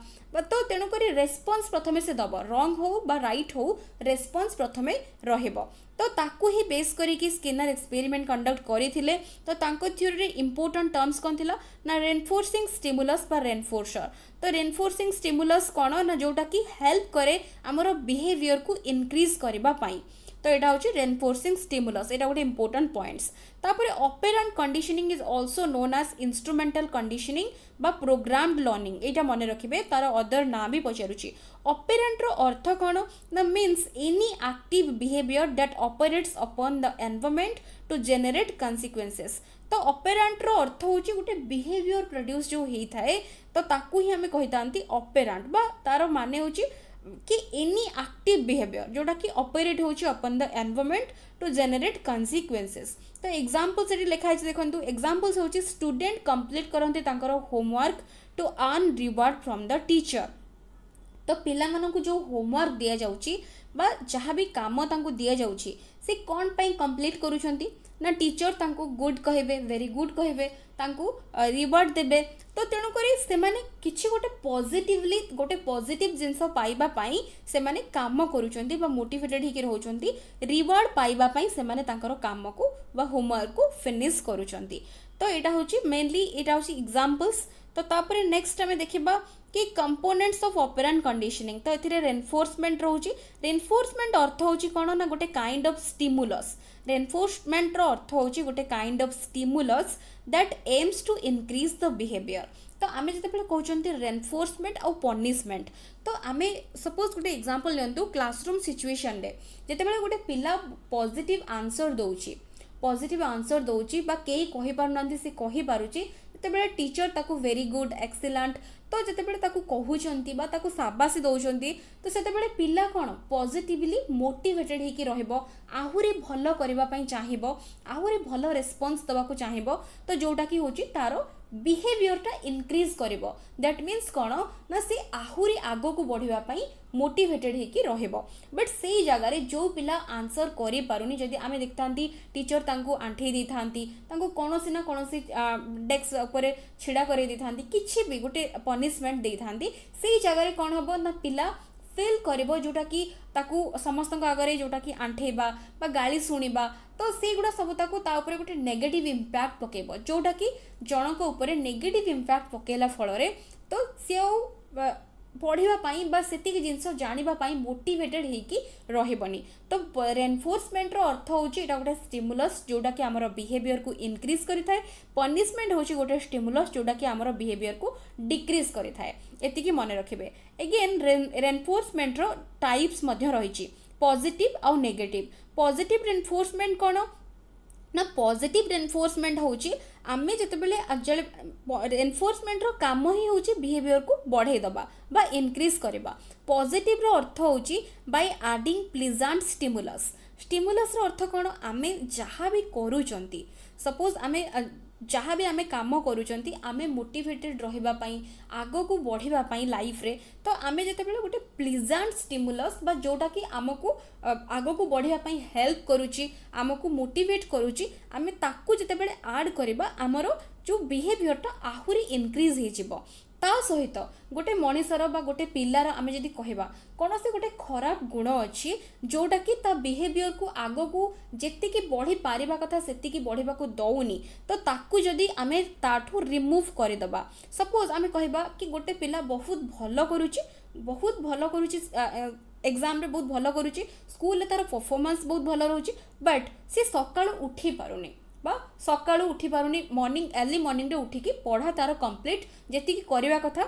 ତ ତେଣୁକରି ରେସ୍ପନ୍ସ ପ୍ରଥମେ ସେ ଦେବ ରଙ୍ଗ ହେଉ ବା ରାଇଟ୍ ହେଉ ରେସ୍ପନ୍ସ ପ୍ରଥମେ ରହିବ ତ ତାକୁ ହିଁ ବେସ୍ କରିକି ସ୍କିନର ଏକ୍ସପେରିମେଣ୍ଟ କଣ୍ଡକ୍ଟ କରିଥିଲେ ତ ତାଙ୍କ ଥିଓରିରେ ଇମ୍ପୋର୍ଟାଣ୍ଟ ଟର୍ମସ୍ କ'ଣ ଥିଲା ନା ରେନଫୋର୍ସିଂ ଷ୍ଟିମୁଲସ୍ ବା ରେନଫୋର୍ସର୍ ତ ରେନଫୋର୍ସିଂ ଷ୍ଟିମୁଲସ୍ କ'ଣ ନା ଯେଉଁଟାକି ହେଲ୍ପ କରେ ଆମର ବିହେଭିଅରକୁ ଇନକ୍ରିଜ୍ କରିବା ପାଇଁ ତ ଏଇଟା ହେଉଛି ରେନଫୋର୍ସିଂ ଷ୍ଟିମୁଲସ୍ ଏଇଟା ଗୋଟେ ଇମ୍ପୋର୍ଟାଣ୍ଟ ପଏଣ୍ଟସ୍ ତାପରେ operant conditioning is also known as instrumental conditioning বা ପ୍ରୋଗ୍ରାମ୍ଡ ଲର୍ଣ୍ଣିଂ ଏଇଟା ମନେ ରଖିବେ ତାର ଅଦର ନାଁ ବି ପଚାରୁଛି ଅପେରାଣ୍ଟର ଅର୍ଥ କ'ଣ ନା means any active behaviour that operates upon the environment to generate consequences ତ ଅପେରାଣ୍ଟର ଅର୍ଥ ହେଉଛି ଗୋଟେ ବିହେଭିଅର୍ ପ୍ରଡ୍ୟୁସ୍ ଯେଉଁ ହେଇଥାଏ ତ ତାକୁ ହିଁ ଆମେ କହିଥାନ୍ତି ଅପେରାଣ୍ଟ ବା ତାର ମାନେ ହେଉଛି କି ଏନି ଆକ୍ଟିଭ୍ ବିହେଭିଅର୍ ଯେଉଁଟାକି ଅପରେଟ୍ ହେଉଛି upon the environment to generate consequences ତ ଏକ୍ଜାମ୍ପଲ୍ ସେଠି ଲେଖା ହେଇଛି ଦେଖନ୍ତୁ ଏକ୍ଜାମ୍ପଲ୍ସ ହେଉଛି ଷ୍ଟୁଡେଣ୍ଟ କମ୍ପ୍ଲିଟ୍ କରନ୍ତି ତାଙ୍କର homework to earn reward from the teacher ତ ପିଲାମାନଙ୍କୁ ଯେଉଁ ହୋମୱାର୍କ ଦିଆଯାଉଛି ବା ଯାହା ବି କାମ ତାଙ୍କୁ ଦିଆଯାଉଛି ସେ କ'ଣ ପାଇଁ କମ୍ପ୍ଲିଟ୍ କରୁଛନ୍ତି ନା ଟିଚର ତାଙ୍କୁ ଗୁଡ୍ କହିବେ ଭେରି ଗୁଡ୍ କହିବେ ତାଙ୍କୁ ରିୱାର୍ଡ଼ ଦେବେ ତ ତେଣୁକରି ସେମାନେ କିଛି ଗୋଟେ ପଜିଟିଭଲି ଗୋଟେ ପଜିଟିଭ୍ ଜିନିଷ ପାଇବା ପାଇଁ ସେମାନେ କାମ କରୁଛନ୍ତି ବା ମୋଟିଭେଟେଡ୍ ହେଇକି ରହୁଛନ୍ତି ରିୱାର୍ଡ଼ ପାଇବା ପାଇଁ ସେମାନେ ତାଙ୍କର କାମକୁ ବା ହୋମୱାର୍କକୁ ଫିନିଶ୍ କରୁଛନ୍ତି ତ ଏଇଟା ହେଉଛି ମେନଲି ଏଇଟା ହେଉଛି ଏକ୍ଜାମ୍ପଲ୍ସ ତ ତାପରେ ନେକ୍ସଟ ଆମେ ଦେଖିବା କି କମ୍ପୋନେଣ୍ଟସ୍ ଅଫ୍ ଅପେରାନ୍ କଣ୍ଡିସନିଂ ତ ଏଥିରେ ରେନଫୋର୍ସମେଣ୍ଟ ରହୁଛି ରେନଫୋର୍ସମେଣ୍ଟ ଅର୍ଥ ହେଉଛି କ'ଣ ନା ଗୋଟେ କାଇଣ୍ଡ ଅଫ୍ ଷ୍ଟିମୁଲସ୍ reinforcement ର ଅର୍ଥ ହେଉଛି ଗୋଟେ kind of stimulus that aims to increase the behaviour ତ ଆମେ ଯେତେବେଳେ କହୁଛନ୍ତି ରେନଫୋର୍ସମେଣ୍ଟ ଆଉ ପନିଶମେଣ୍ଟ ତ ଆମେ ସପୋଜ୍ ଗୋଟେ ଏକ୍ଜାମ୍ପଲ୍ ନିଅନ୍ତୁ କ୍ଲାସରୁମ୍ ସିଚୁଏସନ୍ରେ ଯେତେବେଳେ ଗୋଟେ ପିଲା ପଜିଟିଭ୍ ଆନ୍ସର୍ ଦେଉଛି ପଜିଟିଭ୍ ଆନ୍ସର୍ ଦେଉଛି ବା କେହି କହିପାରୁନାହାନ୍ତି ସେ କହିପାରୁଛି ସେତେବେଳେ ଟିଚର୍ ତାକୁ ଭେରି ଗୁଡ଼୍ ଏକ୍ସିଲାଣ୍ଟ ତ ଯେତେବେଳେ ତାକୁ କହୁଛନ୍ତି ବା ତାକୁ ସାବାସି ଦେଉଛନ୍ତି ତ ସେତେବେଳେ ପିଲା କ'ଣ ପଜିଟିଭଲି ମୋଟିଭେଟେଡ଼୍ ହେଇକି ରହିବ ଆହୁରି ଭଲ କରିବା ପାଇଁ ଚାହିଁବ ଆହୁରି ଭଲ ରେସ୍ପନ୍ସ ଦେବାକୁ ଚାହିଁବ ତ ଯେଉଁଟାକି ହେଉଛି ତା'ର ବିହେଭିଅରଟା ଇନକ୍ରିଜ୍ କରିବ ଦ୍ୟାଟ୍ ମିନ୍ସ କ'ଣ ନା ସେ ଆହୁରି ଆଗକୁ ବଢ଼ିବା ପାଇଁ ମୋଟିଭେଟେଡ୍ ହେଇକି ରହିବ ବଟ୍ ସେଇ ଜାଗାରେ ଯେଉଁ ପିଲା ଆନ୍ସର୍ କରିପାରୁନି ଯଦି ଆମେ ଦେଖିଥାନ୍ତି ଟିଚର୍ ତାଙ୍କୁ ଆଣ୍ଠେଇ ଦେଇଥାନ୍ତି ତାଙ୍କୁ କୌଣସି ନା କୌଣସି ଡେସ୍କ ଉପରେ ଛିଡ଼ା କରେଇ ଦେଇଥାନ୍ତି କିଛି ବି ଗୋଟେ ପନିସମେଣ୍ଟ ଦେଇଥାନ୍ତି ସେଇ ଜାଗାରେ କ'ଣ ହେବ ନା ପିଲା फिल कर जोटा कि समस्त आगे जोटा कि आंठेबा गाड़ी शुणा तो से गुड़ा सब गोटे नेगेट इंपैक्ट पक जोटा कि जनक नेगेटिव इंपैक्ट पकेला फल तो सी ପଢ଼ିବା ପାଇଁ ବା ସେତିକି ଜିନିଷ ଜାଣିବା ପାଇଁ ମୋଟିଭେଟେଡ଼୍ ହେଇକି ରହିବନି ତ ରେନଫୋର୍ସମେଣ୍ଟର ଅର୍ଥ ହେଉଛି ଏଇଟା ଗୋଟେ ଷ୍ଟିମୁଲସ୍ ଯେଉଁଟାକି ଆମର ବିହେଭିଅରକୁ ଇନକ୍ରିଜ୍ କରିଥାଏ ପନିଶମେଣ୍ଟ ହେଉଛି ଗୋଟେ ଷ୍ଟିମୁଲସ୍ ଯେଉଁଟାକି ଆମର ବିହେଭିଅରକୁ ଡିକ୍ରିଜ୍ କରିଥାଏ ଏତିକି ମନେ ରଖିବେ ଏଗେନ୍ ରେନଫୋର୍ସମେଣ୍ଟର ଟାଇପ୍ସ ମଧ୍ୟ ରହିଛି ପଜିଟିଭ୍ ଆଉ ନେଗେଟିଭ୍ ପଜିଟିଭ୍ ରେନଫୋର୍ସମେଣ୍ଟ କ'ଣ ना पजिट एनफोर्समेंट हूँ आम जिते एनफोर्समेंटर काम ही हूँ बिहेवियर को बढ़ेदबा बा करवा पजिटिव अर्थ हूँ बै आडिंग प्लीजाट स्टिमुलस स्टिमुलस अर्थ कौन आम जहाँ भी करुँच सपोज आम ଯାହା ବି ଆମେ କାମ କରୁଛନ୍ତି ଆମେ ମୋଟିଭେଟେଡ଼୍ ରହିବା ପାଇଁ ଆଗକୁ ବଢ଼ିବା ପାଇଁ ଲାଇଫ୍ରେ ତ ଆମେ ଯେତେବେଳେ ଗୋଟେ ପ୍ଲିଜାଣ୍ଟ ଷ୍ଟିମୁଲସ୍ ବା ଯେଉଁଟାକି ଆମକୁ ଆଗକୁ ବଢ଼ିବା ପାଇଁ ହେଲ୍ପ କରୁଛି ଆମକୁ ମୋଟିଭେଟ୍ କରୁଛି ଆମେ ତାକୁ ଯେତେବେଳେ ଆଡ଼୍ କରିବା ଆମର ଯେଉଁ ବିହେଭିଅର୍ଟା ଆହୁରି ଇନକ୍ରିଜ୍ ହେଇଯିବ ତା ସହିତ ଗୋଟେ ମଣିଷର ବା ଗୋଟେ ପିଲାର ଆମେ ଯଦି କହିବା କୌଣସି ଗୋଟେ ଖରାପ ଗୁଣ ଅଛି ଯେଉଁଟାକି ତା ବିହେଭିଅରକୁ ଆଗକୁ ଯେତିକି ବଢ଼ି ପାରିବା କଥା ସେତିକି ବଢ଼ିବାକୁ ଦେଉନି ତ ତାକୁ ଯଦି ଆମେ ତାଠୁ ରିମୁଭ୍ କରିଦେବା ସପୋଜ୍ ଆମେ କହିବା କି ଗୋଟେ ପିଲା ବହୁତ ଭଲ କରୁଛି ବହୁତ ଭଲ କରୁଛି ଏକ୍ଜାମ୍ରେ ବହୁତ ଭଲ କରୁଛି ସ୍କୁଲରେ ତା'ର ପରଫର୍ମାନ୍ସ ବହୁତ ଭଲ ରହୁଛି ବଟ୍ ସେ ସକାଳୁ ଉଠି ପାରୁନି বা ସକାଳୁ ଉଠିପାରୁନି ମର୍ଣ୍ଣିଂ ଏର୍ଲି ମର୍ଣ୍ଣିଂରେ ଉଠିକି ପଢ଼ା ତା'ର କମ୍ପ୍ଲିଟ୍ ଯେତିକି କରିବା କଥା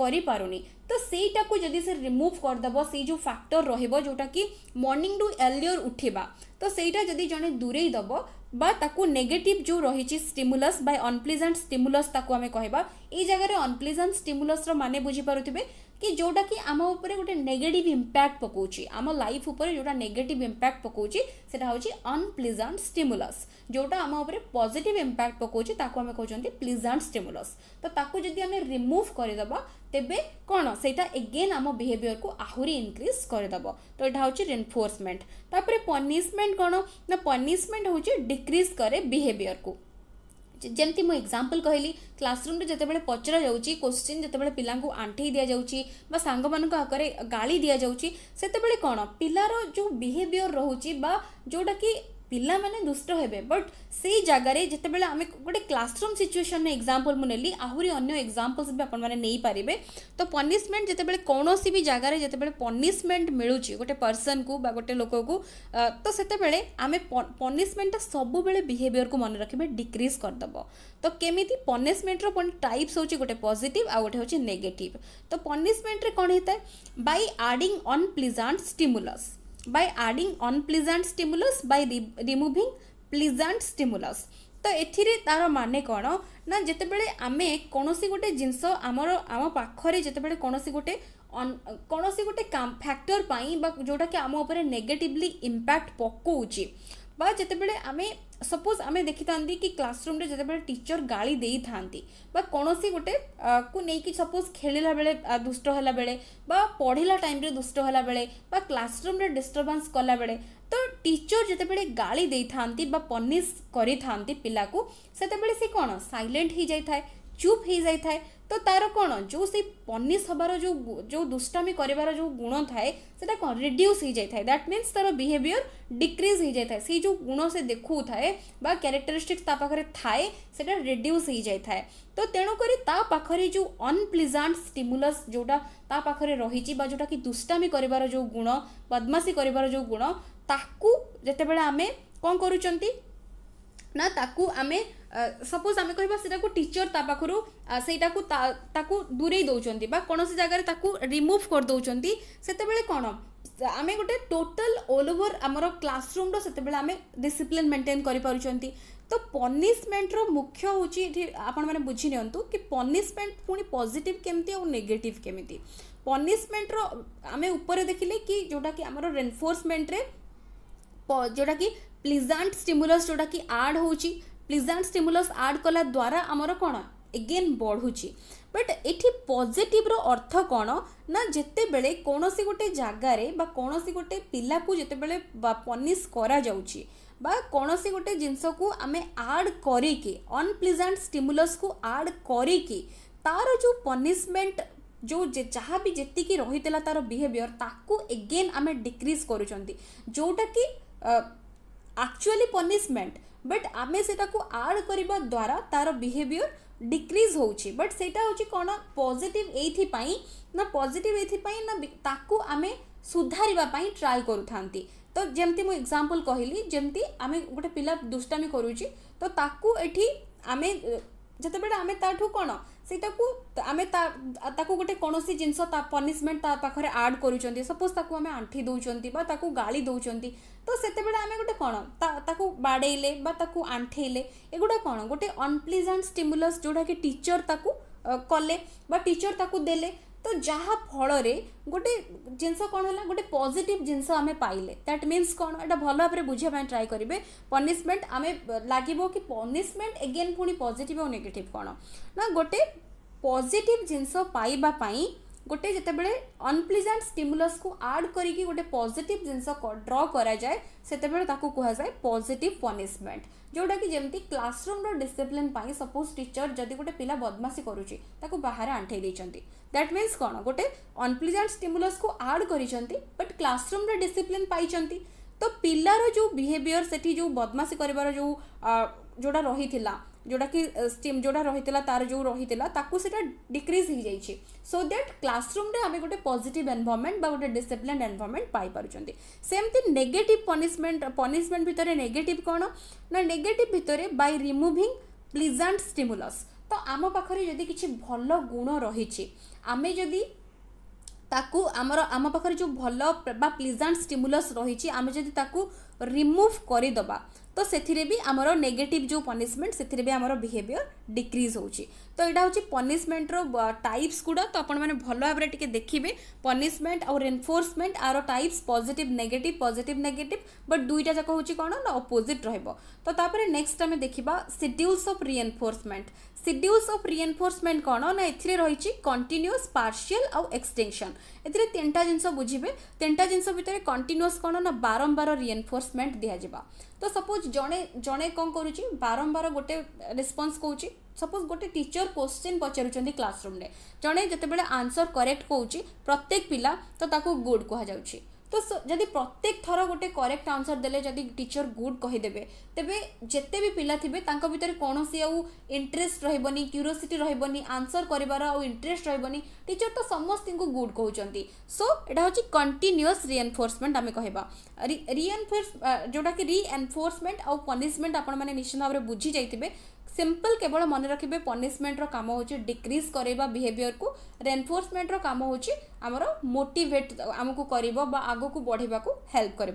କରିପାରୁନି ତ ସେଇଟାକୁ ଯଦି ସେ ରିମୁଭ୍ କରିଦେବ ସେଇ ଯେଉଁ ଫ୍ୟାକ୍ଟର ରହିବ ଯେଉଁଟାକି ମର୍ଣ୍ଣିଂରୁ ଏର୍ଲିଅର୍ ଉଠିବା ତ ସେଇଟା ଯଦି ଜଣେ ଦୂରେଇ ଦେବ বা তাকে নেগেটিভ যে রয়েছে স্টিমুলস বা অনপ্লিজাট স্টিমুলস তাকে আমি কহবা এই জায়গায় অনপ্লিজাট স্টিমুলসর মানে বুঝিপারুবে कि जोटा कि आम ऊपर गोटे नेगेटिव इंपैक्ट पकाउची आम लाइफ उपर जोटा नेगेटिव इंपैक्ट पकाउची सेटा होची स्टिमुलस जोटा आम ऊपर पॉजिटिव इंपैक्ट पकाउची ताको हमें स्टिमुलस तो ताको जदी हमें रिमूव कर दबा तेबे कोन आम बिहेयर को आहुरी इनक्रीज कर तो यहाँ हूँ रेनफोर्समेंट तापर पनिशमेंट कौन ना पनिशमेंट हूँ डिक्रीज करे बिहेवियर को ଯେମିତି ମୁଁ ଏକ୍ଜାମ୍ପଲ୍ କହିଲି କ୍ଲାସରୁମ୍ରେ ଯେତେବେଳେ ପଚରାଯାଉଛି କୋଶ୍ଚିନ୍ ଯେତେବେଳେ ପିଲାଙ୍କୁ ଆଣ୍ଠେଇ ଦିଆଯାଉଛି ବା ସାଙ୍ଗମାନଙ୍କ ଆଗରେ ଗାଳି ଦିଆଯାଉଛି ସେତେବେଳେ କ'ଣ ପିଲାର ଯେଉଁ ବିହେଭିଅର୍ ରହୁଛି ବା ଯେଉଁଟାକି ପିଲାମାନେ ଦୁଷ୍ଟ ହେବେ ବଟ୍ ସେଇ ଜାଗାରେ ଯେତେବେଳେ ଆମେ ଗୋଟେ କ୍ଲାସରୁମ୍ ସିଚୁଏସନ୍ର ଏକ୍ଜାମ୍ପଲ୍ ମୁଁ ନେଲି ଆହୁରି ଅନ୍ୟ ଏକ୍ଜାମ୍ପଲ୍ସ ବି ଆପଣମାନେ ନେଇପାରିବେ ତ ପନିଶମେଣ୍ଟ ଯେତେବେଳେ କୌଣସି ବି ଜାଗାରେ ଯେତେବେଳେ ପନିଶମେଣ୍ଟ ମିଳୁଛି ଗୋଟେ ପର୍ସନ୍କୁ ବା ଗୋଟେ ଲୋକକୁ ତ ସେତେବେଳେ ଆମେ ପନିଶମେଣ୍ଟଟା ସବୁବେଳେ ବିହେଭିଅର୍କୁ ମନେ ରଖିବେ ଡିକ୍ରିଜ୍ କରିଦେବ ତ କେମିତି ପନିଶମେଣ୍ଟର ପୁଣି ଟାଇପ୍ସ ହେଉଛି ଗୋଟେ ପଜିଟିଭ୍ ଆଉ ଗୋଟେ ହେଉଛି ନେଗେଟିଭ୍ ତ ପନିଶମେଣ୍ଟରେ କ'ଣ ହେଇଥାଏ by adding unpleasant stimulus by adding unpleasant stimulus by re removing pleasant ତ ଏଥିରେ ତାର ମାନେ କ'ଣ ନା ଯେତେବେଳେ ଆମେ କୌଣସି ଗୋଟେ ଜିନିଷ ଆମର ଆମ ପାଖରେ ଯେତେବେଳେ କୌଣସି ଗୋଟେ କୌଣସି ଗୋଟେ ଫ୍ୟାକ୍ଟର ପାଇଁ ବା ଯେଉଁଟାକି ଆମ ଉପରେ ନେଗେଟିଭଲି ଇମ୍ପାକ୍ଟ ପକାଉଛି ବା ଯେତେବେଳେ ଆମେ ସପୋଜ୍ ଆମେ ଦେଖିଥାନ୍ତି କି କ୍ଲାସରୁମ୍ରେ ଯେତେବେଳେ ଟିଚର୍ ଗାଳି ଦେଇଥାନ୍ତି ବା କୌଣସି ଗୋଟେ କୁ ନେଇକି ସପୋଜ୍ ଖେଳିଲା ବେଳେ ଦୁଷ୍ଟ ହେଲା ବେଳେ ବା ପଢ଼ିଲା ଟାଇମ୍ରେ ଦୁଷ୍ଟ ହେଲା ବେଳେ ବା କ୍ଲାସରୁମ୍ରେ ଡିଷ୍ଟର୍ବାନ୍ସ କଲାବେଳେ ତ ଟିଚର୍ ଯେତେବେଳେ ଗାଳି ଦେଇଥାନ୍ତି ବା ପନିଶ୍ କରିଥାନ୍ତି ପିଲାକୁ ସେତେବେଳେ ସେ କ'ଣ ସାଇଲେଣ୍ଟ ହେଇଯାଇଥାଏ ଚୁପ୍ ହେଇଯାଇଥାଏ তো ତାର କ'ଣ ଯେଉଁ ସେଇ ପନିସ୍ ହେବାର ଯେଉଁ ଯେଉଁ ଦୁଷ୍ଟାମି କରିବାର ଯେଉଁ ଗୁଣ ଥାଏ ସେଇଟା କ'ଣ ରିଡ୍ୟୁସ୍ ହେଇଯାଇଥାଏ ଦ୍ୟାଟ୍ ମିନ୍ସ ତାର ବିହେଭିଅର୍ ଡିକ୍ରିଜ୍ ହେଇଯାଇଥାଏ ସେଇ ଯେଉଁ ଗୁଣ ସେ ଦେଖାଉଥାଏ ବା କ୍ୟାରେକ୍ଟରିଷ୍ଟିକ୍ସ ତା ପାଖରେ ଥାଏ ସେଇଟା ରିଡ୍ୟୁସ୍ ହେଇଯାଇଥାଏ ତ ତେଣୁକରି ତା ପାଖରେ ଯେଉଁ ଅନପ୍ଲିଜାଣ୍ଟ ଷ୍ଟିମୁଲସ୍ ଯେଉଁଟା ତା ପାଖରେ ରହିଛି ବା ଯେଉଁଟାକି ଦୁଷ୍ଟାମି କରିବାର ଯେଉଁ ଗୁଣ ବଦମାସି କରିବାର ଯେଉଁ ଗୁଣ ତାକୁ ଯେତେବେଳେ ଆମେ କ'ଣ କରୁଛନ୍ତି ନା ତାକୁ ଆମେ ସପୋଜ୍ ଆମେ କହିବା ସେଇଟାକୁ ଟିଚର୍ ତା ପାଖରୁ ସେଇଟାକୁ ତାକୁ ଦୂରେଇ ଦେଉଛନ୍ତି ବା କୌଣସି ଜାଗାରେ ତାକୁ ରିମୁଭ୍ କରିଦେଉଛନ୍ତି ସେତେବେଳେ କ'ଣ ଆମେ ଗୋଟେ ଟୋଟାଲ୍ ଅଲ୍ ଓଭର୍ ଆମର କ୍ଲାସରୁମ୍ର ସେତେବେଳେ ଆମେ ଡିସିପ୍ଲିନ୍ ମେଣ୍ଟେନ୍ କରିପାରୁଛନ୍ତି ତ ପନିଶମେଣ୍ଟର ମୁଖ୍ୟ ହେଉଛି ଏଠି ଆପଣମାନେ ବୁଝି ନିଅନ୍ତୁ କି ପନିଶମେଣ୍ଟ ପୁଣି ପଜିଟିଭ୍ କେମିତି ଆଉ ନେଗେଟିଭ୍ କେମିତି ପନିଶମେଣ୍ଟର ଆମେ ଉପରେ ଦେଖିଲେ କି ଯେଉଁଟାକି ଆମର ରେନଫୋର୍ସମେଣ୍ଟରେ ଯେଉଁଟାକି ପ୍ଲିଜାଣ୍ଟ ଷ୍ଟିମୁଲସ୍ ଯେଉଁଟାକି ଆଡ଼୍ ହେଉଛି ପ୍ଲିଜାଣ୍ଟ ଷ୍ଟିମୁଲସ୍ ଆଡ଼୍ କଲା ଦ୍ୱାରା ଆମର କ'ଣ ଏଗେନ୍ ବଢ଼ୁଛି ବଟ୍ ଏଠି ପଜିଟିଭ୍ର ଅର୍ଥ କ'ଣ ନା ଯେତେବେଳେ କୌଣସି ଗୋଟେ ଜାଗାରେ ବା କୌଣସି ଗୋଟେ ପିଲାକୁ ଯେତେବେଳେ ପନିସ୍ କରାଯାଉଛି বা কৌশি গোটে জিনিসক আমি আড করিকি অনপ্লিজাট স্টিমুলসু আড করিকি তার যে পনিশমেন্ট ଯେଉଁ ଯାହା ବି ଯେତିକି ରହିଥିଲା ତା'ର ବିହେଭିଅର୍ ତାକୁ ଏଗେନ୍ ଆମେ ଡିକ୍ରିଜ୍ କରୁଛନ୍ତି ଯେଉଁଟାକି ଆକ୍ଚୁଆଲି ପନିଶମେଣ୍ଟ बट आम से आड करने द्वारा तार बिहेवियर डिक्रीज ହେଉଛି ବଟ୍ ସେଇଟା ହେଉଛି କ'ଣ ପଜିଟିଭ୍ ଏଇଥିପାଇଁ ନା ପଜିଟିଭ୍ ଏଇଥିପାଇଁ ନା ତାକୁ ଆମେ ସୁଧାରିବା ପାଇଁ ଟ୍ରାଏ କରୁଥାନ୍ତି ତ ଯେମିତି ମୁଁ ଏକ୍ଜାମ୍ପଲ୍ କହିଲି ଯେମିତି ଆମେ ଗୋଟେ ପିଲା ଦୁଷ୍ଟାମି କରୁଛି ତ ତାକୁ ଏଠି ଆମେ ଯେତେବେଳେ ଆମେ ତାଠୁ କ'ଣ ସେଇଟାକୁ ଆମେ ତାକୁ ଗୋଟେ କୌଣସି ଜିନିଷ ତା ପନିସମେଣ୍ଟ ତା ପାଖରେ ଆଡ୍ କରୁଛନ୍ତି ସପୋଜ୍ ତାକୁ ଆମେ ଆଣ୍ଠି ଦେଉଛନ୍ତି ବା ତାକୁ ଗାଳି ଦେଉଛନ୍ତି ତ ସେତେବେଳେ ଆମେ ଗୋଟେ କ'ଣ ତାକୁ ବାଡ଼େଇଲେ ବା ତାକୁ ଆଣ୍ଠେଇଲେ ଏଗୁଡ଼ା କ'ଣ ଗୋଟେ ଅନପ୍ଲିଜାଣ୍ଟ ଷ୍ଟିମୁଲସ୍ ଯେଉଁଟାକି ଟିଚର୍ ତାକୁ କଲେ ବା ଟିଚର୍ ତାକୁ ଦେଲେ তো ଯାହା ଫଳରେ ଗୋଟେ ଜିନିଷ କ'ଣ ହେଲା ଗୋଟେ ପଜିଟିଭ୍ ଜିନିଷ ଆମେ ପାଇଲେ ଦ୍ୟାଟ୍ ମିନ୍ସ କ'ଣ ଏଇଟା ଭଲ ଭାବରେ ବୁଝିବା ପାଇଁ ଟ୍ରାଏ କରିବେ ପନିସମେଣ୍ଟ ଆମେ ଲାଗିବ କି ପନିସମେଣ୍ଟ ଏଗେନ୍ ପୁଣି ପଜିଟିଭ୍ ଆଉ ନେଗେଟିଭ୍ କ'ଣ ନା ଗୋଟେ ପଜିଟିଭ୍ ଜିନିଷ ପାଇବା ପାଇଁ ଗୋଟେ ଯେତେବେଳେ ଅନପ୍ଲିଜାଣ୍ଟ ଷ୍ଟିମୁଲସ୍କୁ ଆଡ଼୍ କରିକି ଗୋଟେ ପଜିଟିଭ୍ ଜିନିଷ ଡ୍ର କରାଯାଏ ସେତେବେଳେ ତାକୁ କୁହାଯାଏ ପଜିଟିଭ୍ ପନିଶମେଣ୍ଟ ଯେଉଁଟାକି ଯେମିତି କ୍ଲାସରୁମ୍ର ଡିସିପ୍ଲିନ୍ ପାଇଁ ସପୋଜ୍ ଟିଚର୍ ଯଦି ଗୋଟେ ପିଲା ବଦମାସି କରୁଛି ତାକୁ ବାହାରେ ଆଣ୍ଠେଇ ଦେଇଛନ୍ତି ଦ୍ୟାଟ୍ ମିନ୍ସ କ'ଣ ଗୋଟେ ଅନପ୍ଲିଜାଣ୍ଟ ଷ୍ଟିମୁଲସ୍କୁ ଆଡ଼୍ କରିଛନ୍ତି ବଟ୍ କ୍ଲାସରୁମ୍ର ଡିସିପ୍ଲିନ୍ ପାଇଛନ୍ତି ତ ପିଲାର ଯେଉଁ ବିହେଭିଅର୍ ସେଠି ଯେଉଁ ବଦମାସି କରିବାର ଯେଉଁ ଯେଉଁଟା ରହିଥିଲା ଯେଉଁଟାକି ଷ୍ଟିମ୍ ଯେଉଁଟା ରହିଥିଲା ତାର ଯେଉଁ ରହିଥିଲା ତାକୁ ସେଇଟା ଡିକ୍ରିଜ୍ ହେଇଯାଇଛି ସୋ ଦ୍ୟାଟ୍ କ୍ଲାସରୁମ୍ରେ ଆମେ ଗୋଟେ ପଜିଟିଭ୍ ଏନ୍ଭାରମେଣ୍ଟ ବା ଗୋଟେ ଡିସିପ୍ଲିନ୍ ଏନ୍ଭାରମେଣ୍ଟ ପାଇପାରୁଛନ୍ତି ସେମିତି ନେଗେଟିଭ୍ ପନିଶମେଣ୍ଟ ପନିଶମେଣ୍ଟ ଭିତରେ ନେଗେଟିଭ୍ କ'ଣ ନା ନେଗେଟିଭ୍ ଭିତରେ ବାଇ ରିମୁଭିଂ ପ୍ଲିଜାଣ୍ଟ ଷ୍ଟିମୁଲସ୍ ତ ଆମ ପାଖରେ ଯଦି କିଛି ଭଲ ଗୁଣ ରହିଛି ଆମେ ଯଦି ତାକୁ ଆମର ଆମ ପାଖରେ ଯେଉଁ ଭଲ ବା ପ୍ଲିଜାଣ୍ଟ ଷ୍ଟିମୁଲସ୍ ରହିଛି ଆମେ ଯଦି ତାକୁ ରିମୁଭ୍ କରିଦେବା ତ ସେଥିରେ ବି ଆମର ନେଗେଟିଭ୍ ଯେଉଁ ପନିସମେଣ୍ଟ ସେଥିରେ ବି ଆମର ବିହେଭିଅର୍ ଡିକ୍ରିଜ୍ ହେଉଛି ତ ଏଇଟା ହେଉଛି ପନିଶମେଣ୍ଟର ଟାଇପ୍ସ ଗୁଡ଼ା ତ ଆପଣମାନେ ଭଲ ଭାବରେ ଟିକେ ଦେଖିବେ ପନିଶମେଣ୍ଟ ଆଉ enforcement are types positive negative positive negative but ଦୁଇଟା ଯାକ ହେଉଛି କ'ଣ ନା ଅପୋଜିଟ୍ ରହିବ ତ ତାପରେ ନେକ୍ସଟ ଆମେ ଦେଖିବା ସିଡ୍ୟୁଲ୍ସ ଅଫ୍ ରିଏନଫୋର୍ସମେଣ୍ଟ ସିଡ୍ୟୁଲ୍ସ ଅଫ୍ ରିଏନଫୋର୍ସମେଣ୍ଟ କ'ଣ ନା ଏଥିରେ ରହିଛି କଣ୍ଟିନ୍ୟୁଅସ୍ ପାର୍ସିଆଲ ଆଉ ଏକ୍ସଟେନସନ୍ ଏଥିରେ ତିନିଟା ଜିନିଷ ବୁଝିବେ ତିନିଟା ଜିନିଷ ଭିତରେ କଣ୍ଟିନ୍ୟୁଅସ୍ କ'ଣ ନା ବାରମ୍ବାର ରିଏନଫୋର୍ସମେଣ୍ଟ ଦିଆଯିବା ତ ସପୋଜ୍ ଜଣେ ଜଣେ କ'ଣ କରୁଛି ବାରମ୍ବାର ଗୋଟେ ରେସ୍ପନ୍ସ କରୁଛି ସପୋଜ୍ ଗୋଟେ ଟିଚର୍ କୋଶ୍ଚିନ୍ ପଚାରୁଛନ୍ତି କ୍ଲାସରୁମ୍ରେ ଜଣେ ଯେତେବେଳେ ଆନ୍ସର୍ କରେକ୍ଟ କହୁଛି ପ୍ରତ୍ୟେକ ପିଲା ତ ତାକୁ ଗୁଡ଼୍ କୁହାଯାଉଛି ତ ଯଦି ପ୍ରତ୍ୟେକ ଥର ଗୋଟେ କରେକ୍ଟ ଆନ୍ସର୍ ଦେଲେ ଯଦି ଟିଚର୍ ଗୁଡ଼୍ କହିଦେବେ ତେବେ ଯେତେ ବି ପିଲା ଥିବେ ତାଙ୍କ ଭିତରେ କୌଣସି ଆଉ ଇଣ୍ଟରେଷ୍ଟ ରହିବନି କ୍ୟୁରିଓସିଟି ରହିବନି ଆନ୍ସର୍ କରିବାର ଆଉ ଇଣ୍ଟରେଷ୍ଟ ରହିବନି ଟିଚର୍ ତ ସମସ୍ତଙ୍କୁ ଗୁଡ଼୍ କହୁଛନ୍ତି ସୋ ଏଇଟା ହେଉଛି କଣ୍ଟିନ୍ୟୁଅସ୍ ରିଏନଫୋର୍ସମେଣ୍ଟ ଆମେ କହିବା ରିଏନଫୋର୍ସ ଯେଉଁଟାକି ରିଏନଫୋର୍ସମେଣ୍ଟ ଆଉ ପନିସମେଣ୍ଟ ଆପଣମାନେ ନିଶ୍ଚିତ ଭାବରେ ବୁଝିଯାଇଥିବେ सिंपल केवल मन रखिए पनिशमेंटर राम हो डिक्रीज करवा बिहेवियर को रेनफोर्समेंट राम हो मोटेट आमको कर आग को बढ़ावा हेल्प कर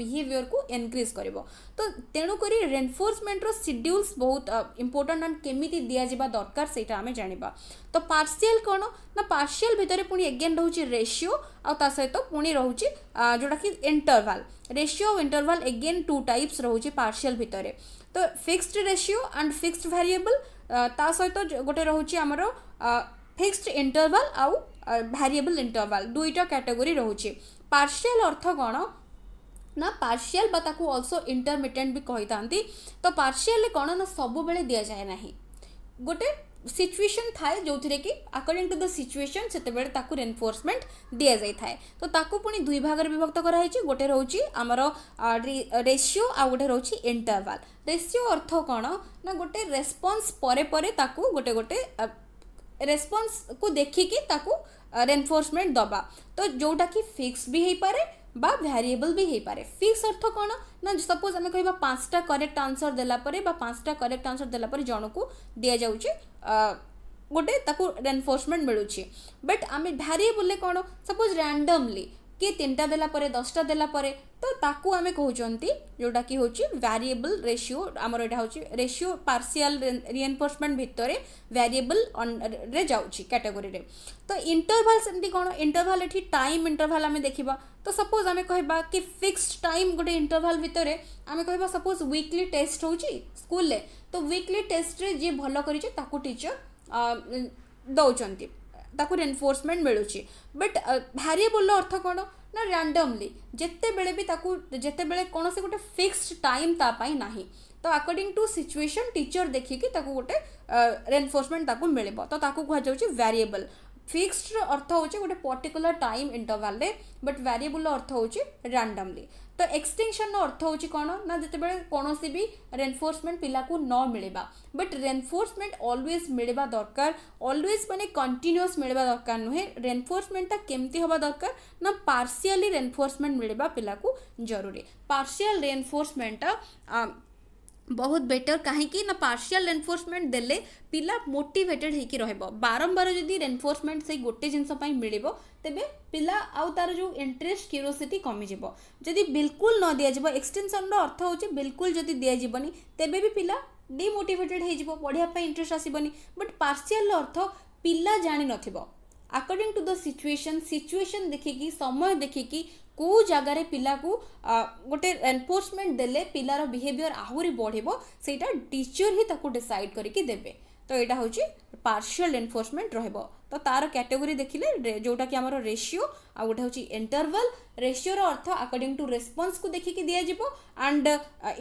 बिहेवियर को इनक्रीज कर तो तेणुक रेनफोर्समेंट रिड्यूल्स बहुत इंपोर्टाट एंड केमी दिजा दरकार से आम जाना तो पार्सीआल कौन ना पार्सीआल भितर पुणी एगेन रोचे रेसीो आ सहित पुणी रोच जोटा कि interval ratio interval again two types रोचे पार्सीआल भितर তো fixed ratio and fixed variable ତା ସହିତ ଗୋଟେ ରହୁଛି ଆମର ଫିକ୍ସଡ ଇଣ୍ଟରଭାଲ୍ ଆଉ ଭ୍ୟାରିଏବଲ୍ ଇଣ୍ଟରଭାଲ୍ ଦୁଇଟା କ୍ୟାଟେଗୋରୀ ରହୁଛି ପାର୍ସିଆଲ୍ ଅର୍ଥ କ'ଣ ନା ପାର୍ସିଆଲ୍ ବା ତାକୁ ଅଲସୋ ଇଣ୍ଟରମିଟେଣ୍ଟ ବି କହିଥାନ୍ତି ତ ପାର୍ସିଆଲ୍ରେ କ'ଣ ନା ସବୁବେଳେ ଦିଆଯାଏ ନାହିଁ ଗୋଟେ ସିଚୁଏସନ୍ ଥାଏ ଯେଉଁଥିରେ କି ଆକର୍ଡିଂ ଟୁ ଦ ସିଚୁଏସନ୍ ସେତେବେଳେ ତାକୁ ରେନଫୋର୍ସମେଣ୍ଟ ଦିଆଯାଇଥାଏ ତ ତାକୁ ପୁଣି ଦୁଇ ଭାଗରେ ବିଭକ୍ତ କରାହେଇଛି ଗୋଟେ ରହୁଛି ଆମର ରେସିଓ ଆଉ ଗୋଟେ ରହୁଛି ଇଣ୍ଟରଭାଲ ରେସିଓ ଅର୍ଥ କ'ଣ ନା ଗୋଟେ ରେସ୍ପନ୍ସ ପରେ ପରେ ତାକୁ ଗୋଟେ ଗୋଟେ ରେସ୍ପନ୍ସକୁ ଦେଖିକି ତାକୁ ରେନଫୋର୍ସମେଣ୍ଟ ଦେବା ତ ଯେଉଁଟାକି ଫିକ୍ସ ବି ହେଇପାରେ বা ভ্যারিয়েবল ବି ହେଇପାରେ ଫିକ୍ସ ଅର୍ଥ କ'ଣ ନା ସପୋଜ୍ ଆମେ କହିବା ପାଞ୍ଚଟା କରେକ୍ଟ ଆନ୍ସର ଦେଲା ପରେ ବା ପାଞ୍ଚଟା କରେକ୍ଟ ଆନ୍ସର ଦେଲା ପରେ ଜଣକୁ ଦିଆଯାଉଛି ଗୋଟେ ତାକୁ ଏନଫୋର୍ସମେଣ୍ଟ ମିଳୁଛି ବଟ୍ ଆମେ ଭ୍ୟାରିଏବଲ୍ରେ କ'ଣ ସପୋଜ୍ ରାଣ୍ଡମଲି କି ତିନିଟା ଦେଲା ପରେ ଦଶଟା ଦେଲା ପରେ ତ ତାକୁ ଆମେ କହୁଛନ୍ତି ଯେଉଁଟାକି ହେଉଛି ଭ୍ୟାରିଏବଲ୍ ରେସିଓ ଆମର ଏଇଟା ହେଉଛି ରେସିଓ ପାର୍ସିଆଲ୍ ରିଏନଫୋର୍ସମେଣ୍ଟ ଭିତରେ ଭ୍ୟାରିଏବଲ୍ ରେ ଯାଉଛି କାଟାଗୋରୀରେ ତ ଇଣ୍ଟରଭାଲ୍ ସେମିତି କ'ଣ ଇଣ୍ଟରଭାଲ୍ ଏଠି ଟାଇମ୍ ଇଣ୍ଟରଭାଲ୍ ଆମେ ଦେଖିବା ତ ସପୋଜ୍ ଆମେ କହିବା କି ଫିକ୍ସଡ୍ ଟାଇମ୍ ଗୋଟେ ଇଣ୍ଟରଭାଲ୍ ଭିତରେ ଆମେ କହିବା ସପୋଜ୍ ୱିକଲି ଟେଷ୍ଟ ହେଉଛି ସ୍କୁଲରେ ତ ୱିକଲି ଟେଷ୍ଟରେ ଯିଏ ଭଲ କରିଛି ତାକୁ ଟିଚର୍ ଦେଉଛନ୍ତି ତାକୁ ରେନଫୋର୍ସମେଣ୍ଟ ମିଳୁଛି ବଟ୍ ଭ୍ୟାରିଏବଲ୍ର ଅର୍ଥ କ'ଣ ନା ରାଣ୍ଡମଲି ଯେତେବେଳେ ବି ତାକୁ ଯେତେବେଳେ କୌଣସି ଗୋଟେ ଫିକ୍ସଡ଼ ଟାଇମ୍ ତା ପାଇଁ ନାହିଁ ତ ଆକର୍ଡ଼ିଂ ଟୁ ସିଚୁଏସନ୍ ଟିଚର୍ ଦେଖିକି ତାକୁ ଗୋଟେ ରେନଫୋର୍ସମେଣ୍ଟ ତାକୁ ମିଳିବ ତ ତାକୁ କୁହାଯାଉଛି ଭ୍ୟାରିଏବଲ୍ ଫିକ୍ସଡ଼ର ଅର୍ଥ ହେଉଛି ଗୋଟେ ପର୍ଟିକୁଲାର ଟାଇମ୍ ଇଣ୍ଟରଭାଲ୍ରେ ବଟ୍ ଭ୍ୟାରିଏବୁଲ୍ର ଅର୍ଥ ହେଉଛି ରାଣ୍ଡମଲି तो एक्सटेनशन अर्थ हो कौन ना जिते बोसी भी रेनफोर्समेंट पिला को न मिलवा बट रेनफोर्समेंट अलवेज मिलवा दरकार अलवेज मानते कंटिन्यूस मिलवा दरकार नुहे रेनफोर्समेंटा केमती हाँ दरकार ना पार्सीआली रेनफोर्समेंट मिलवा पिला को जरूरी पार्सीआल रेनफोर्समेंटा ବହୁତ ବେଟର୍ କାହିଁକି ନା ପାର୍ସିଆଲ୍ ଏନ୍ଫୋର୍ସମେଣ୍ଟ ଦେଲେ ପିଲା ମୋଟିଭେଟେଡ୍ ହେଇକି ରହିବ ବାରମ୍ବାର ଯଦି ଏନ୍ଫୋର୍ସମେଣ୍ଟ ସେଇ ଗୋଟେ ଜିନିଷ ପାଇଁ ମିଳିବ ତେବେ ପିଲା ଆଉ ତା'ର ଯେଉଁ ଇଣ୍ଟରେଷ୍ଟ କ୍ୟୁରିଓସିଟି କମିଯିବ ଯଦି ବିଲକୁଲ ନ ଦିଆଯିବ ଏକ୍ସଟେନସନ୍ର ଅର୍ଥ ହେଉଛି ବିଲକୁଲ ଯଦି ଦିଆଯିବନି ତେବେ ବି ପିଲା ଡିମୋଟିଭେଟେଡ୍ ହେଇଯିବ ପଢ଼ିବା ପାଇଁ ଇଣ୍ଟରେଷ୍ଟ ଆସିବନି ବଟ୍ ପାର୍ସିଆଲ୍ର ଅର୍ଥ ପିଲା ଜାଣିନଥିବ according to the situation situation ଦେଖିକି ସମୟ ଦେଖିକି କେଉଁ ଜାଗାରେ ପିଲାକୁ ଗୋଟେ ଏନଫୋର୍ସମେଣ୍ଟ ଦେଲେ ପିଲାର ବିହେଭିଅର ଆହୁରି ବଢ଼ିବ ସେଇଟା ଟିଚର ହିଁ ତାକୁ ଡିସାଇଡ଼ କରିକି ଦେବେ ତ ଏଇଟା ହେଉଛି ପାର୍ସିଆଲ ଏନଫୋର୍ସମେଣ୍ଟ ରହିବ ତ ତା'ର କ୍ୟାଟେଗୋରୀ ଦେଖିଲେ ଯେଉଁଟାକି ଆମର ରେସିଓ ଆଉ ଗୋଟେ ହେଉଛି ଇଣ୍ଟରଭାଲ ରେସିଓର ଅର୍ଥ ଆକର୍ଡିଂ ଟୁ ରେସ୍ପନ୍ସକୁ ଦେଖିକି ଦିଆଯିବ ଆଣ୍ଡ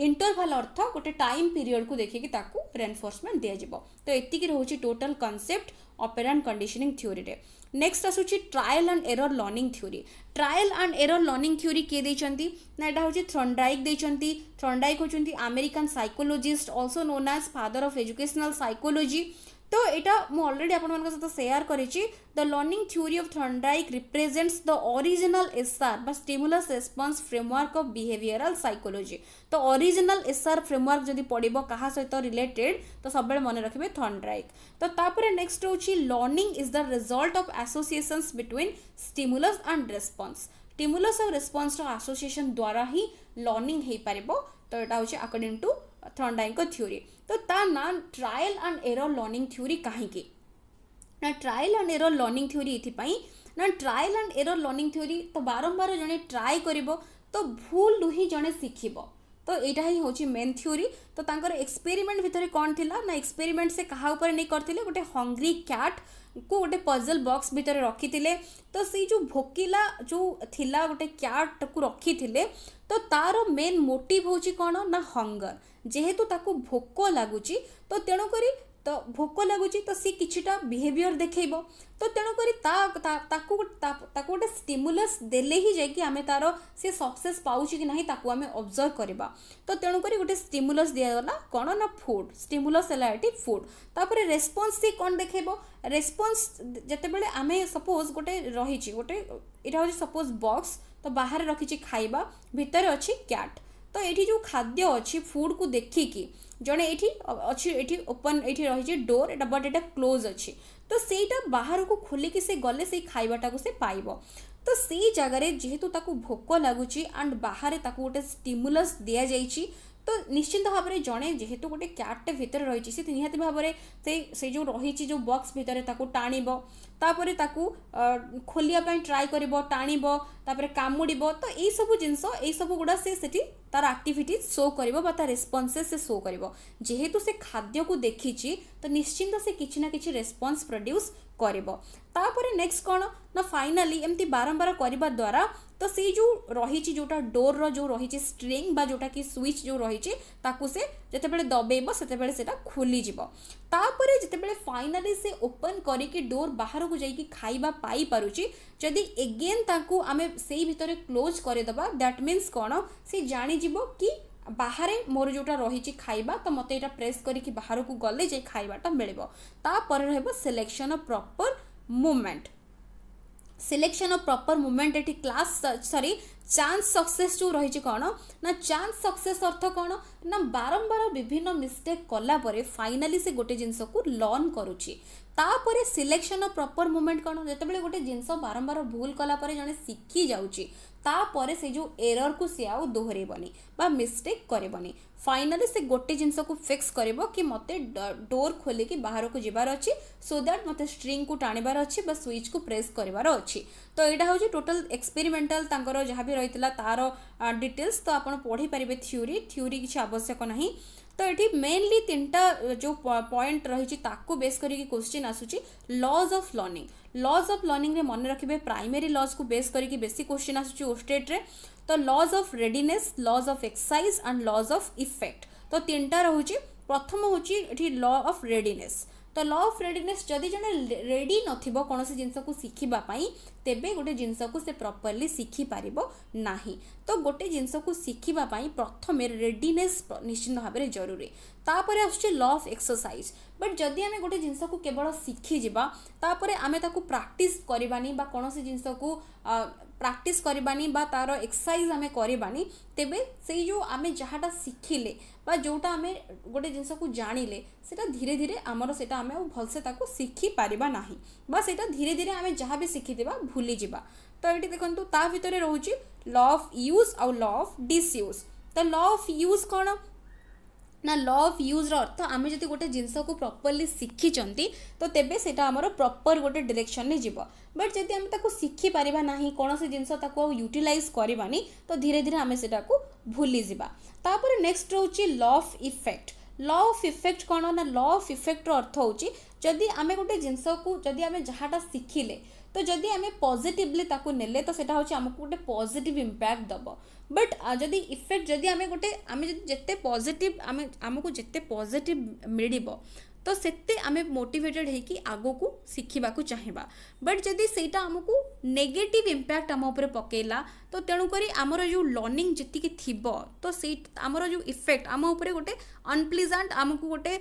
ଇଣ୍ଟରଭାଲ ଅର୍ଥ ଗୋଟେ ଟାଇମ୍ ପିରିୟଡ଼କୁ ଦେଖିକି ତାକୁ ରେନଫୋର୍ସମେଣ୍ଟ ଦିଆଯିବ ତ ଏତିକି ରହୁଛି ଟୋଟାଲ କନସେପ୍ଟ ଅପେରାଣ୍ଡ କଣ୍ଡିସନିଂ ଥିଓରିରେ ନେକ୍ସଟ ଆସୁଛି trial and error learning theory trial and error learning theory କିଏ ଦେଇଛନ୍ତି ନା ଏଇଟା ହେଉଛି ଥ୍ରଣ୍ଡାଇକ୍ ଦେଇଛନ୍ତି ଥ୍ରଣ୍ଡାଇକ୍ ହେଉଛନ୍ତି American psychologist also known as father of educational psychology তো এটা মু অলরেডি আপনার সহ সেয়ার করেছি the learning theory of Thorndike represents the original S R বা stimulus response framework of behavioural psychology তো অরিজিনাল এসআর ফ্রেমওয়ার্ক যদি পড়ব কাহা সহ রিলেটেড তো সবুলে মনে রাখবে থন্ডাইক তো তাপরে নেক্সট হচ্ছে learning is the result of associations between stimulus and response stimulus ଆଉ ରେସ୍ପନ୍ସର ଆସୋସିଏସନ୍ ଦ୍ୱାରା ହିଁ ଲର୍ଣ୍ଣିଂ ହେଇପାରିବ ତ ଏଇଟା ହେଉଛି ଆକର୍ଡିଂ ଟୁ थॉर्नडाइक थ्योरी तो ना trial and error learning theory कहीं ना trial and error learning theory ये ना trial and error learning theory तो बारंबार जन ट्राए कर तो भूल रू ही जड़े शिखब তো এইটা ହିଁ ହେଉଛି ମେନ୍ ଥିଓରି ତ ତାଙ୍କର ଏକ୍ସପେରିମେଣ୍ଟ ଭିତରେ କ'ଣ ଥିଲା ନା ଏକ୍ସପେରିମେଣ୍ଟ ସେ କାହା ଉପରେ ନେଇ କରିଥିଲେ ଗୋଟେ ହଙ୍ଗ୍ରି କ୍ୟାଟ୍ କୁ ଗୋଟେ ପଜଲ୍ ବକ୍ସ ଭିତରେ ରଖିଥିଲେ ତ ସେଇ ଯେଉଁ ଭୋକିଲା ଯେଉଁ ଥିଲା ଗୋଟେ କ୍ୟାଟ୍କୁ ରଖିଥିଲେ ତ ତାର ମେନ୍ ମୋଟିଭ୍ ହେଉଛି କ'ଣ ନା ହଙ୍ଗର ଯେହେତୁ ତାକୁ ଭୋକ ଲାଗୁଛି ତ ତେଣୁକରି ତ ଭୋକ ଲାଗୁଛି ତ ସେ କିଛିଟା ବିହେଭିଅର୍ ଦେଖେଇବ ତ ତେଣୁକରି ତା ତାକୁ ତାକୁ ଗୋଟେ ଷ୍ଟିମୁଲସ୍ ଦେଲେ ହିଁ ଯାଇକି ଆମେ ତାର ସେ ସକ୍ସେସ୍ ପାଉଛି କି ନାହିଁ ତାକୁ ଆମେ ଅବଜର୍ଭ କରିବା ତ ତେଣୁକରି ଗୋଟେ ଷ୍ଟିମୁଲସ୍ ଦିଆଗଲା କ'ଣ ନା ଫୁଡ଼୍ ଷ୍ଟିମୁଲସ୍ ହେଲା ଏଠି ଫୁଡ଼୍ ତାପରେ ରେସ୍ପନ୍ସ ସେ କ'ଣ ଦେଖେଇବ ରେସ୍ପନ୍ସ ଯେତେବେଳେ ଆମେ ସପୋଜ୍ ଗୋଟେ ରହିଛି ଗୋଟେ ଏଇଟା ହେଉଛି ସପୋଜ୍ ବକ୍ସ ତ ବାହାରେ ରଖିଛି ଖାଇବା ଭିତରେ ଅଛି କ୍ୟାଟ୍ ତ ଏଠି ଯେଉଁ ଖାଦ୍ୟ ଅଛି ଫୁଡ଼କୁ ଦେଖିକି ଜଣେ ଏଠି ଅଛି ଏଠି ଓପନ୍ ଏଠି ରହିଛି ଡୋର୍ ଏଇଟା ବଟ୍ ଏଇଟା କ୍ଲୋଜ୍ ଅଛି ତ ସେଇଟା ବାହାରକୁ ଖୋଲିକି ସେ ଗଲେ ସେଇ ଖାଇବାଟାକୁ ସେ ପାଇବ ତ ସେଇ ଜାଗାରେ ଯେହେତୁ ତାକୁ ଭୋକ ଲାଗୁଛି ଆଣ୍ଡ ବାହାରେ ତାକୁ ଗୋଟେ ଷ୍ଟିମୁଲସ୍ ଦିଆଯାଇଛି ତ ନିଶ୍ଚିନ୍ତ ଭାବରେ ଜଣେ ଯେହେତୁ ଗୋଟେ କ୍ୟାଟ୍ଟେ ଭିତରେ ରହିଛି ସେ ନିହାତି ଭାବରେ ସେଇ ସେଇ ଯେଉଁ ରହିଛି ଯେଉଁ ବକ୍ସ ଭିତରେ ତାକୁ ଟାଣିବ ତାପରେ ତାକୁ ଖୋଲିବା ପାଇଁ ଟ୍ରାଏ କରିବ ଟାଣିବ ତାପରେ କାମୁଡ଼ିବ ତ ଏଇସବୁ ଜିନିଷ ଏଇସବୁ ଗୁଡ଼ା ସେ ସେଠି ତାର ଆକ୍ଟିଭିଟି ଶୋ କରିବ ବା ତା ରେସ୍ପନ୍ସେସ୍ ସେ ଶୋ କରିବ ଯେହେତୁ ସେ ଖାଦ୍ୟକୁ ଦେଖିଛି ତ ନିଶ୍ଚିନ୍ତ ସେ କିଛି ନା କିଛି ରେସ୍ପନ୍ସ ପ୍ରଡ୍ୟୁସ୍ କରିବ ତାପରେ ନେକ୍ସଟ କ'ଣ ନା ଫାଇନାଲି ଏମିତି ବାରମ୍ବାର କରିବା ଦ୍ୱାରା ତ ସେଇ ଯେଉଁ ରହିଛି ଯେଉଁଟା ଡୋର୍ର ଯେଉଁ ରହିଛି ଷ୍ଟ୍ରିଙ୍ଗ ବା ଯେଉଁଟାକି ସୁଇଚ୍ ଯେଉଁ ରହିଛି ତାକୁ ସେ ଯେତେବେଳେ ଦବେଇବ ସେତେବେଳେ ସେଇଟା ଖୋଲିଯିବ ତାପରେ ଯେତେବେଳେ ଫାଇନାଲି ସେ ଓପନ୍ କରିକି ଡୋର୍ ବାହାରକୁ ଯାଇକି ଖାଇବା ପାଇପାରୁଛି ଯଦି ଏଗେନ୍ ତାକୁ ଆମେ ସେଇ ଭିତରେ କ୍ଲୋଜ୍ କରିଦେବା ଦ୍ୟାଟ୍ ମିନ୍ସ କ'ଣ ସେ ଜାଣିଯିବ କି ବାହାରେ ମୋର ଯେଉଁଟା ରହିଛି ଖାଇବା ତ ମୋତେ ଏଇଟା ପ୍ରେସ୍ କରିକି ବାହାରକୁ ଗଲେ ଯେ ଖାଇବାଟା ମିଳିବ ତାପରେ ରହିବ selection of proper movement selection of proper movement ଏଠି କ୍ଲାସ୍ ସରି ଚାନ୍ସ ସକ୍ସେସ୍ ଯେଉଁ ରହିଛି କ'ଣ ନା ଚାନ୍ସ ସକ୍ସେସ୍ ଅର୍ଥ କ'ଣ ନା ବାରମ୍ବାର ବିଭିନ୍ନ ମିଷ୍ଟେକ୍ କଲା ପରେ ଫାଇନାଲି ସେ ଗୋଟେ ଜିନିଷକୁ ଲର୍ଣ୍ଣ କରୁଛି ତାପରେ ସିଲେକ୍ସନ୍ ଅଫ୍ ପ୍ରପର୍ ମୁଭମେଣ୍ଟ କ'ଣ ଯେତେବେଳେ ଗୋଟେ ଜିନିଷ ବାରମ୍ବାର ଭୁଲ କଲା ପରେ ଜଣେ ଶିଖିଯାଉଛି ତାପରେ ସେ ଯେଉଁ ଏରରକୁ ସିଏ ଆଉ ଦୋହରେଇବନି ବା ମିଷ୍ଟେକ୍ କରିବନି ଫାଇନାଲି ସେ ଗୋଟେ ଜିନିଷକୁ ଫିକ୍ସ କରିବ କି ମୋତେ ଡୋର୍ ଖୋଲିକି ବାହାରକୁ ଯିବାର ଅଛି ସୋ ଦ୍ୟାଟ୍ ମୋତେ ଷ୍ଟ୍ରିଙ୍ଗକୁ ଟାଣିବାର ଅଛି ବା ସୁଇଚ୍କୁ ପ୍ରେସ୍ କରିବାର ଅଛି ତ ଏଇଟା ହେଉଛି ଟୋଟାଲ୍ ଏକ୍ସପେରିମେଣ୍ଟାଲ୍ ତାଙ୍କର ଯାହା ବି ରହିଥିଲା ତା'ର ଡିଟେଲ୍ସ ତ ଆପଣ ପଢ଼ିପାରିବେ ଥିଓରି ଥିଓରି କିଛି ଆବଶ୍ୟକ ନାହିଁ ତ ଏଠି ମେନଲି ତିନିଟା ଯେଉଁ ପଏଣ୍ଟ ରହିଛି ତାକୁ ବେସ୍ କରିକି କୋଶ୍ଚିନ୍ ଆସୁଛି laws of learning laws of ଲର୍ଣ୍ଣିଂରେ ମନେ ରଖିବେ ପ୍ରାଇମେରୀ ଲଜ୍କୁ ବେସ୍ କରିକି ବେଶୀ କୋଶ୍ଚିନ୍ ଆସୁଛି ଓଷ୍ଟେଟ୍ରେ ତ laws of readiness laws of exercise and laws of effect ତ ତିନିଟା ରହୁଛି ପ୍ରଥମ ହେଉଛି ଏଠି ଲ ଅଫ୍ ରେଡିନେସ୍ ତ ଲ ଅଫ୍ ରେଡିନେସ୍ ଯଦି ଜଣେ ରେଡ଼ି ନଥିବ କୌଣସି ଜିନିଷକୁ ଶିଖିବା ପାଇଁ ତେବେ ଗୋଟେ ଜିନିଷକୁ ସେ ପ୍ରପର୍ଲି ଶିଖିପାରିବ ନାହିଁ ତ ଗୋଟେ ଜିନିଷକୁ ଶିଖିବା ପାଇଁ ପ୍ରଥମେ ରେଡିନେସ୍ ନିଶ୍ଚିନ୍ତ ଭାବରେ ଜରୁରୀ ତାପରେ ଆସୁଛି ଲ ଅଫ୍ ଏକ୍ସରସାଇଜ୍ ବଟ୍ ଯଦି ଆମେ ଗୋଟେ ଜିନିଷକୁ କେବଳ ଶିଖିଯିବା ତାପରେ ଆମେ ତାକୁ ପ୍ରାକ୍ଟିସ୍ କରିବାନି ବା କୌଣସି ଜିନିଷକୁ ପ୍ରାକ୍ଟିସ୍ କରିବାନି ବା ତା'ର ଏକ୍ସରସାଇଜ୍ ଆମେ କରିବାନି ତେବେ ସେଇ ଯେଉଁ ଆମେ ଯାହାଟା ଶିଖିଲେ ବା ଯେଉଁଟା ଆମେ ଗୋଟେ ଜିନିଷକୁ ଜାଣିଲେ ସେଇଟା ଧୀରେ ଧୀରେ ଆମର ସେଇଟା ଆମେ ଆଉ ଭଲସେ ତାକୁ ଶିଖିପାରିବା ନାହିଁ ବା ସେଇଟା ଧୀରେ ଧୀରେ ଆମେ ଯାହା ବି ଶିଖିଥିବା ଭୁଲିଯିବା ତ ଏଇଠି ଦେଖନ୍ତୁ ତା ଭିତରେ ରହୁଛି ଲ ଅଫ୍ ୟୁଜ୍ ଆଉ ଲ ଅଫ୍ ଡିସ୍ୟୁଜ୍ ତ ଲ ଅଫ୍ ୟୁଜ୍ କ'ଣ ନା ଲ ଅଫ୍ ୟୁଜ୍ର ଅର୍ଥ ଆମେ ଯଦି ଗୋଟେ ଜିନିଷକୁ ପ୍ରପର୍ଲି ଶିଖିଛନ୍ତି ତ ତେବେ ସେଇଟା ଆମର ପ୍ରପର୍ ଗୋଟେ ଡିରେକ୍ସନ୍ରେ ଯିବ ବଟ୍ ଯଦି ଆମେ ତାକୁ ଶିଖିପାରିବା ନାହିଁ କୌଣସି ଜିନିଷ ତାକୁ ଆଉ ୟୁଟିଲାଇଜ୍ କରିବାନି ତ ଧୀରେ ଧୀରେ ଆମେ ସେଟାକୁ ଭୁଲିଯିବା ତାପରେ ନେକ୍ସଟ ରହୁଛି law of effect law of effect କ'ଣ ନା ଲ ଅଫ୍ ଇଫେକ୍ଟର ଅର୍ଥ ହେଉଛି ଯଦି ଆମେ ଗୋଟେ ଜିନିଷକୁ ଯଦି ଆମେ ଯାହାଟା ଶିଖିଲେ तो जदि आम पजिटली ने तो आमको गोटे पजिट इंपैक्ट दब बट जब इफेक्ट जदि आम गोटे जिते पजिट आमको जिते पजिट मिल तो से आम मोटेटेड होग को शिखा चाहे बट जदि से नेगेटिव इंपैक्ट आम उपर पकेला তো ତେଣୁକରି ଆମର ଯେଉଁ ଲର୍ଣ୍ଣିଂ ଯେତିକି ଥିବ ତ ସେଇ ଆମର ଯେଉଁ ଇଫେକ୍ଟ ଆମ ଉପରେ ଗୋଟେ ଅନପ୍ଲିଜାଣ୍ଟ ଆମକୁ ଗୋଟେ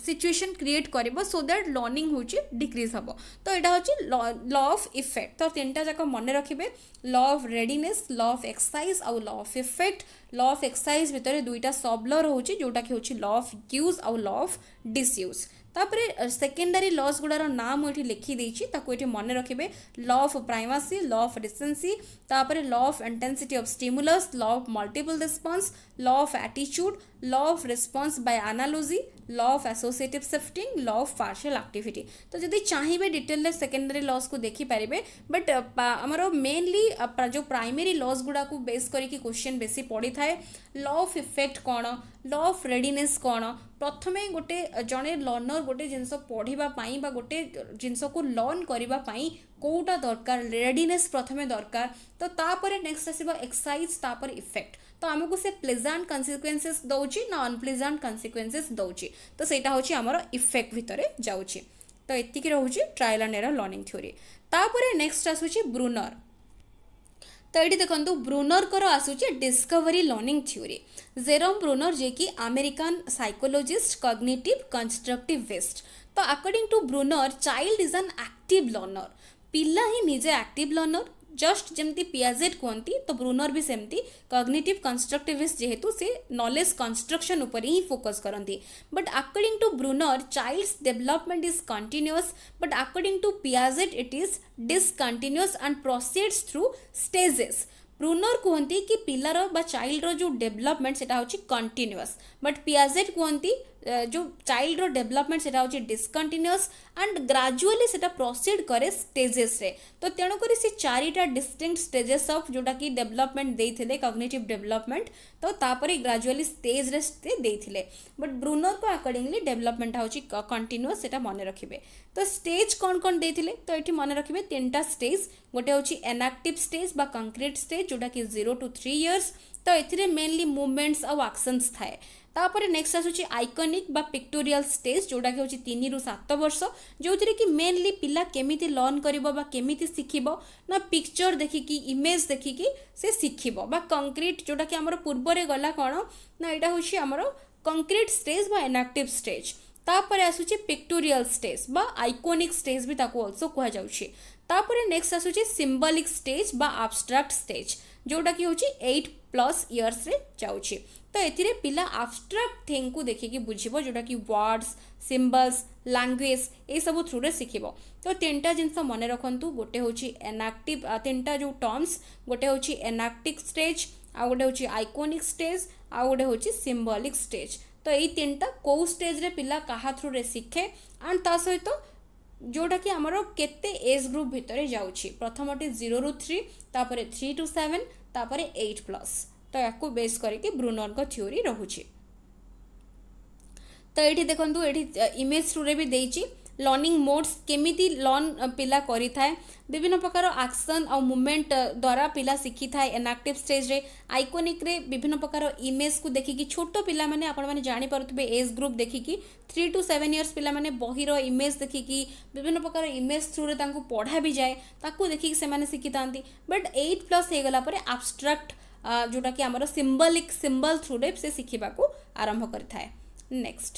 ସିଚୁଏସନ୍ କ୍ରିଏଟ୍ କରିବ ସୋ ଦ୍ୟାଟ୍ ଲର୍ଣ୍ଣିଂ ହେଉଛି ଡିକ୍ରିଜ୍ ହେବ ତ ଏଇଟା ହେଉଛି ଲ ଅଫ୍ ଇଫେକ୍ଟ ତ ତିନିଟା ଯାକ ମନେ ରଖିବେ law of readiness law of exercise ଆଉ law of effect law of exercise ଭିତରେ ଦୁଇଟା ସବ୍ ଲ ରହୁଛି ଯେଉଁଟାକି ହେଉଛି ଲ ଅଫ୍ ୟୁଜ୍ ଆଉ ଲ ଅଫ୍ ଡିସ୍ୟୁଜ୍ तापर सेकेंडरी लस गुड़ नाम ये लिखीदी ताकि मन रखे ल of primacy law of recency law of intensity of stimulus law of multiple response law of आटीच्यूड law of response by आनालोजी law of एसोसीएटिव सेफ्टिंग law of partial आक्टिट तो जब चाहिए डिटेल सेकेंडरी लस को देखिपर बट आमर मेनली जो प्राइमेरी लस गुड़ाक base करोश्चि base पड़ी था ल अफ इफेक्ट कौन ଲ ଅଫ୍ ରେଡ଼ିନେସ୍ କ'ଣ ପ୍ରଥମେ ଗୋଟେ ଜଣେ ଲର୍ଣ୍ଣର ଗୋଟେ ଜିନିଷ ପଢ଼ିବା ପାଇଁ ବା ଗୋଟେ ଜିନିଷକୁ ଲର୍ଣ୍ଣ କରିବା ପାଇଁ କେଉଁଟା ଦରକାର ରେଡ଼ିନେସ୍ ପ୍ରଥମେ ଦରକାର ତ ତାପରେ ନେକ୍ସଟ ଆସିବ ଏକ୍ସସାଇଜ୍ ତାପରେ ଇଫେକ୍ଟ ତ ଆମକୁ ସେ ପ୍ଲେଜାଣ୍ଟ କନ୍ସିକ୍ୱେନ୍ସେସ୍ ଦେଉଛି ନା ଅନପ୍ଲେଜାଣ୍ଟ କନ୍ସିକ୍ୱେନ୍ସେସ୍ ଦେଉଛି ତ ସେଇଟା ହେଉଛି ଆମର ଇଫେକ୍ଟ ଭିତରେ ଯାଉଛି ତ ଏତିକି ରହୁଛି trial and error learning theory ତାପରେ ନେକ୍ସଟ ଆସୁଛି ବ୍ରୁନର୍ ତ ଏଇଠି ଦେଖନ୍ତୁ ବ୍ରୁନରଙ୍କର ଆସୁଛି discovery learning theory Jerome Bruner ଯିଏକି ଆମେରିକାନ୍ ସାଇକୋଲୋଜିଷ୍ଟ କଗ୍ନେଟିଭ୍ କନଷ୍ଟ୍ରକ୍ଟିଭିଷ୍ଟ ତ according to Bruner child is an active learner ପିଲା ହିଁ ନିଜେ ଆକ୍ଟିଭ୍ ଲର୍ଣ୍ଣର जस्ट जमी पियाजेट कहते तो ब्रुनर भी सेमती कग्निटिव कन्स्ट्रक्टिविस्ट जेहेतु से नलेज कन्स्ट्रक्शन ही फोकस करती but according to Bruner child's development is continuous but according to Piaget it is discontinuous and proceeds through stages Bruner कहते कि पिलार व चाइल्डर जो डेभलपमेंट से कंटिन्यूस बट पियाजेट कहते जो चाइल्ड रो डेवलपमेंट सेटा होची डिसकंटीन्यूअस एंड ग्रेजुअली सेटा प्रोसीड करे स्टेजेस रे तो तेनो करी से चारिटा डिस्टिंक्ट स्टेजेस ऑफ जोटा की डेवलपमेंट देथिले कॉग्निटिव डेवलपमेंट तो तापर ग्रेजुअली स्टेज रे स्टे देथिले बट ब्रूनर को अकॉर्डिंगली डेवलपमेंट होची कंटीन्यूअस सेटा माने रखिबे तो स्टेज कोन कोन देथिले तो एठी माने रखिबे तीनटा स्टेज गोटे होची एनएक्टिव स्टेज बा कंक्रीट स्टेज जोटा की 0 टू 3 इयर्स तो एथिरे मेनली मूवमेंट्स और एक्शंस थाए ତାପରେ ନେକ୍ସଟ ଆସୁଛି ଆଇକନିକ୍ ବା ପିକ୍ଟୋରିଆଲ ଷ୍ଟେଜ୍ ଯେଉଁଟାକି ହେଉଛି ତିନିରୁ ସାତ ବର୍ଷ ଯେଉଁଥିରେ କି ମେନଲି ପିଲା କେମିତି ଲର୍ଣ୍ଣ କରିବ ବା କେମିତି ଶିଖିବ ନା ପିକ୍ଚର ଦେଖିକି ଇମେଜ୍ ଦେଖିକି ସେ ଶିଖିବ ବା କଂକ୍ରିଟ୍ ଯେଉଁଟାକି ଆମର ପୂର୍ବରେ ଗଲା କ'ଣ ନା ଏଇଟା ହେଉଛି ଆମର କଂକ୍ରିଟ୍ ଷ୍ଟେଜ୍ ବା ଏନାକ୍ଟିଭ୍ ଷ୍ଟେଜ୍ ତାପରେ ଆସୁଛି ପିକ୍ଟୋରିଆଲ ଷ୍ଟେଜ୍ ବା ଆଇକୋନିକ୍ ଷ୍ଟେଜ୍ ବି ତାକୁ ଅଲସୋ କୁହାଯାଉଛି ତାପରେ ନେକ୍ସଟ ଆସୁଛି ସିମ୍ବଲିକ୍ ଷ୍ଟେଜ୍ ବା ଆବଷ୍ଟ୍ରାକ୍ଟ ଷ୍ଟେଜ୍ ଯେଉଁଟାକି ହେଉଛି ଏଇଟ୍ ପ୍ଲସ୍ ଇୟର୍ସରେ ଯାଉଛି ତ ଏଥିରେ ପିଲା ଆବଷ୍ଟ୍ରାକ୍ଟ ଥିଙ୍ଗକୁ ଦେଖିକି ବୁଝିବ ଯେଉଁଟାକି ୱାର୍ଡ଼ସ୍ ସିମ୍ବଲ୍ସ ଲାଙ୍ଗୁଏଜ୍ ଏସବୁ ଥ୍ରୁରେ ଶିଖିବ ତ ତିନିଟା ଜିନିଷ ମନେ ରଖନ୍ତୁ ଗୋଟେ ହେଉଛି ଏନାକ୍ଟିଭ ତିନିଟା ଯେଉଁ ଟର୍ମସ୍ ଗୋଟେ ହେଉଛି ଏନାକ୍ଟିକ୍ ଷ୍ଟେଜ୍ ଆଉ ଗୋଟେ ହେଉଛି ଆଇକୋନିକ୍ ଷ୍ଟେଜ୍ ଆଉ ଗୋଟେ ହେଉଛି ସିମ୍ବଲିକ୍ ଷ୍ଟେଜ୍ ତ ଏଇ ତିନିଟା କେଉଁ ଷ୍ଟେଜ୍ରେ ପିଲା କାହା ଥ୍ରୁରେ ଶିଖେ ଆଣ୍ଡ ତା ସହିତ ଯେଉଁଟାକି ଆମର କେତେ ଏଜ୍ ଗ୍ରୁପ୍ ଭିତରେ ଯାଉଛି ପ୍ରଥମଟି ଜିରୋରୁ ଥ୍ରୀ ତାପରେ ଥ୍ରୀ ଟୁ ସେଭେନ୍ ତାପରେ ଏଇଟ୍ ପ୍ଲସ୍ ତ ୟାକୁ ବେସ୍ କରିକି ବ୍ରୁନରଙ୍କ ଥିଓରି ରହୁଛି ତ ଏଇଠି ଦେଖନ୍ତୁ ଏଠି ଇମେଜ୍ ଥ୍ରୁରେ ବି ଦେଇଛି ଲର୍ଣ୍ଣିଂ ମୋଡ଼୍ସ କେମିତି ଲର୍ଣ୍ଣ ପିଲା କରିଥାଏ ବିଭିନ୍ନ ପ୍ରକାର ଆକ୍ସନ୍ ଆଉ ମୁଭମେଣ୍ଟ ଦ୍ୱାରା ପିଲା ଶିଖିଥାଏ ଏନାକ୍ଟିଭ୍ ଷ୍ଟେଜ୍ରେ ଆଇକୋନିକ୍ରେ ବିଭିନ୍ନ ପ୍ରକାର ଇମେଜ୍କୁ ଦେଖିକି ଛୋଟ ପିଲାମାନେ ଆପଣମାନେ ଜାଣିପାରୁଥିବେ ଏଜ୍ ଗ୍ରୁପ୍ ଦେଖିକି थ्री टू सेवेन इयर्स पिलाने बहीर इमेज देखिकी विभिन्न प्रकार इमेज थ्रु पढ़ा भी जाए ताकू देखिकी से शिखि था बट एट प्लस हो गलापर आबस्ट्राक्ट ଯେଉଁଟାକି ଆମର ସିମ୍ବଲିକ୍ ସିମ୍ବଲ୍ ଥ୍ରୁରେ ସେ ଶିଖିବାକୁ ଆରମ୍ଭ କରିଥାଏ ନେକ୍ସଟ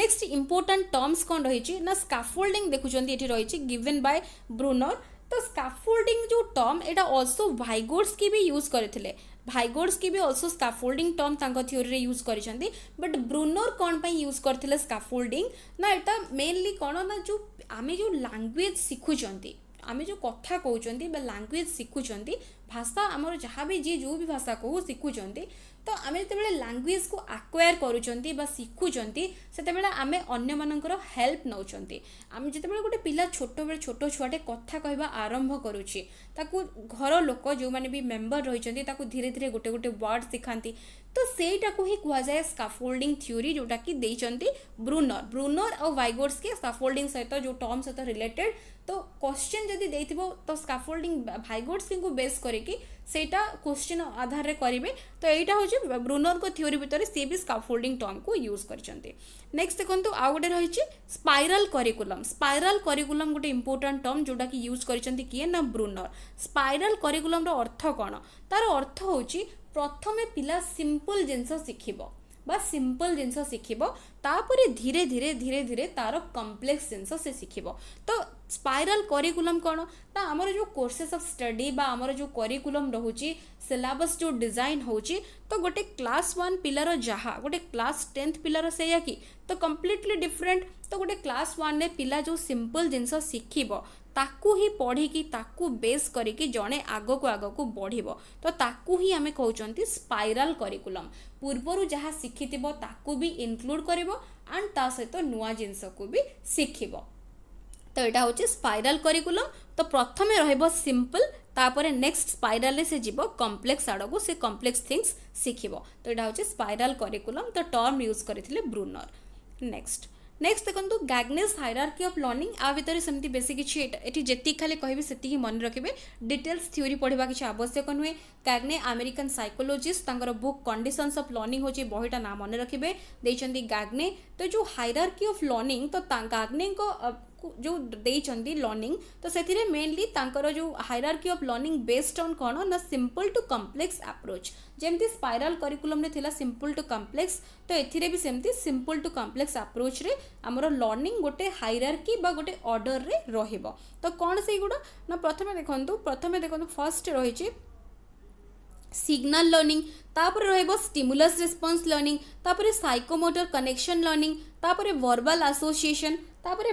ନେକ୍ସଟ ଇମ୍ପୋର୍ଟାଣ୍ଟ ଟର୍ମସ୍ କ'ଣ ରହିଛି ନା ସ୍କାଫୋଲ୍ଡିଂ ଦେଖୁଛନ୍ତି ଏଠି ରହିଛି ଗିଭେନ୍ ବାଏ ବ୍ରୁନର୍ ତ ସ୍କାଫୋଲ୍ଡିଂ ଯେଉଁ ଟର୍ମ ଏଇଟା ଅଲସୋ ଭାଇଗୋଡ଼ସ୍ କି ବି ୟୁଜ୍ କରିଥିଲେ ଭାଇଗୋଡ଼ସ୍ କି ବି ଅଲସୋ ସ୍କାଫୋଲ୍ଡିଂ ଟର୍ମ ତାଙ୍କ ଥିଓରିରେ ୟୁଜ୍ କରିଛନ୍ତି ବଟ୍ ବ୍ରୁନୋର କ'ଣ ପାଇଁ ୟୁଜ୍ କରିଥିଲେ ସ୍କାଫୋଲ୍ଡିଂ ନା ଏଇଟା ମେନଲି କ'ଣ ନା ଯେଉଁ ଆମେ ଯେଉଁ ଲାଙ୍ଗୁଏଜ୍ ଶିଖୁଛନ୍ତି ଆମେ ଯେଉଁ କଥା କହୁଛନ୍ତି ବା ଲାଙ୍ଗୁଏଜ୍ ଶିଖୁଛନ୍ତି ଭାଷା ଆମର ଯାହା ବି ଯିଏ ଯେଉଁ ବି ଭାଷା କହୁ ଶିଖୁଛନ୍ତି ତ ଆମେ ଯେତେବେଳେ ଲାଙ୍ଗୁଏଜ୍କୁ ଆକ୍ୱାୟାର୍ କରୁଛନ୍ତି ବା ଶିଖୁଛନ୍ତି ସେତେବେଳେ ଆମେ ଅନ୍ୟମାନଙ୍କର ହେଲ୍ପ ନେଉଛନ୍ତି ଆମେ ଯେତେବେଳେ ଗୋଟେ ପିଲା ଛୋଟବେଳେ ଛୋଟ ଛୁଆଟେ କଥା କହିବା ଆରମ୍ଭ କରୁଛି ତାକୁ ଘର ଲୋକ ଯେଉଁମାନେ ବି ମେମ୍ବର ରହିଛନ୍ତି ତାକୁ ଧୀରେ ଧୀରେ ଗୋଟେ ଗୋଟେ ୱାର୍ଡ଼ ଶିଖାନ୍ତି ତ ସେଇଟାକୁ ହିଁ କୁହାଯାଏ ସ୍କାଫୋଲ୍ଡିଂ ଥିଓରି ଯେଉଁଟାକି ଦେଇଛନ୍ତି ବ୍ରୁନର ବ୍ରୁନର ଆଉ ଭାଇଗୋର୍ସକି ସ୍କାଫୋଲ୍ଡିଂ ସହିତ ଯେଉଁ ଟର୍ମ ସହିତ ରିଲେଟେଡ଼ ତ କ୍ୱେଶ୍ଚିନ୍ ଯଦି ଦେଇଥିବ ତ ସ୍କାଫୋଲ୍ଡିଂ ଭାଇଗୋର୍ସକିଙ୍କୁ ବେସ୍ କରିକି ସେଇଟା କୋଶ୍ଚିନ୍ ଆଧାରରେ କରିବେ ତ ଏଇଟା ହେଉଛି ବ୍ରୁନରଙ୍କ ଥିଓରି ଭିତରେ ସିଏ ବି ସ୍କାଫୋଲ୍ଡିଂ ଟର୍ମକୁ ୟୁଜ୍ କରିଛନ୍ତି ନେକ୍ସଟ ଦେଖନ୍ତୁ ଆଉ ଗୋଟେ ରହିଛି ସ୍ପାଇରାଲ୍ କରିକୁଲମ୍ ସ୍ପାଇରାଲ୍ କରିକୁଲମ୍ ଗୋଟେ ଇମ୍ପୋର୍ଟାଣ୍ଟ ଟର୍ମ ଯେଉଁଟାକି ୟୁଜ୍ କରିଛନ୍ତି କିଏ ନା ବ୍ରୁନର ସ୍ପାଇରାଲ୍ କରିକୁଲମ୍ର ଅର୍ଥ କ'ଣ ତାର ଅର୍ଥ ହେଉଛି ପ୍ରଥମେ ପିଲା ସିମ୍ପଲ୍ ଜିନିଷ ଶିଖିବ ବା ସିମ୍ପଲ୍ ଜିନିଷ ଶିଖିବ ତାପରେ ଧୀରେ ଧୀରେ ଧୀରେ ଧୀରେ ତାର କମ୍ପ୍ଲେକ୍ସ ଜିନିଷ ସେ ଶିଖିବ ତ ସ୍ପାଇରାଲ୍ କରିକୁଲମ୍ କ'ଣ ନା ଆମର ଯେଉଁ କୋର୍ସେସ୍ ଅଫ୍ ଷ୍ଟଡି ବା ଆମର ଯେଉଁ କରିକୁଲମ୍ ରହୁଛି ସିଲାବସ୍ ଯେଉଁ ଡିଜାଇନ୍ ହେଉଛି ତ ଗୋଟେ କ୍ଲାସ୍ ୱାନ୍ ପିଲାର ଯାହା ଗୋଟେ କ୍ଲାସ୍ ଟେନ୍ଥ ପିଲାର ସେଇଆ କି ତ କମ୍ପ୍ଲିଟଲି ଡିଫରେଣ୍ଟ ତ ଗୋଟେ କ୍ଲାସ୍ ୱାନ୍ରେ ପିଲା ଯେଉଁ ସିମ୍ପଲ୍ ଜିନିଷ ଶିଖିବ ताकु ही पढ़ी ताकु बेस करी आग को आग तो ताकु ही आम कौन स्पाइराल करिकुलम पूर्वर जहाँ शिखी थी ताकू भी इनक्लूड कर एंड ता सहित तो नुआ जिनस को भी शिख तो यहाँ हूँ स्पाइराल करिकुलम तो प्रथम रिंपल तापर नेक्स्ट स्पाइराल से जीव कम्प्लेक्स आड़ को सी कम्प्लेक्स थिंग्स शिख तो यहाँ हूँ स्पाइराल करिकुलम तो टर्म यूज करते ब्रुनर नेक्स्ट नेक्स्ट देखो गैग्नेस हायरार्की अफ लर्निंग आ भितर सेमती बेस किसी जी खाली कह से मन रखे डिटेल्स थ्योरी पढ़ा किसी आवश्यक नुहे Gagne American psychologist book conditions of learning हूँ बहीटा ना मन रखे गैग्ने तो जो हायरार्की अफ लर्निंग तो गैग्ने ଯେଉଁ ଦେଇଛନ୍ତି ଲର୍ଣ୍ଣିଂ ତ ସେଥିରେ ମେନଲି ତାଙ୍କର ଯେଉଁ hierarchy of learning based on କ'ଣ ନା ସିମ୍ପଲ୍ ଟୁ କମ୍ପ୍ଲେକ୍ସ ଆପ୍ରୋଚ୍ ଯେମିତି ସ୍ପାଇରାଲ୍ କରିକୁଲମ୍ରେ ଥିଲା ସିମ୍ପଲ୍ ଟୁ କମ୍ପ୍ଲେକ୍ସ ତ ଏଥିରେ ବି ସେମିତି ସିମ୍ପଲ୍ ଟୁ କମ୍ପ୍ଲେକ୍ସ ଆପ୍ରୋଚ୍ରେ ଆମର ଲର୍ଣ୍ଣିଂ ଗୋଟେ ହାଇରାର୍କି ବା ଗୋଟେ ଅର୍ଡ଼ରରେ ରହିବ ତ କ'ଣ ସେଇଗୁଡ଼ା ନା ପ୍ରଥମେ ଦେଖନ୍ତୁ ପ୍ରଥମେ ଦେଖନ୍ତୁ ଫାର୍ଷ୍ଟ ରହିଛି ସିଗ୍ନାଲ୍ ଲର୍ଣ୍ଣିଂ ତାପରେ ରହିବ ଷ୍ଟିମୁଲସ୍ ରେସ୍ପନ୍ସ ଲର୍ଣ୍ଣିଂ ତାପରେ ସାଇକୋମୋଟର କନେକ୍ସନ୍ ଲର୍ଣ୍ଣିଂ तापर verbal association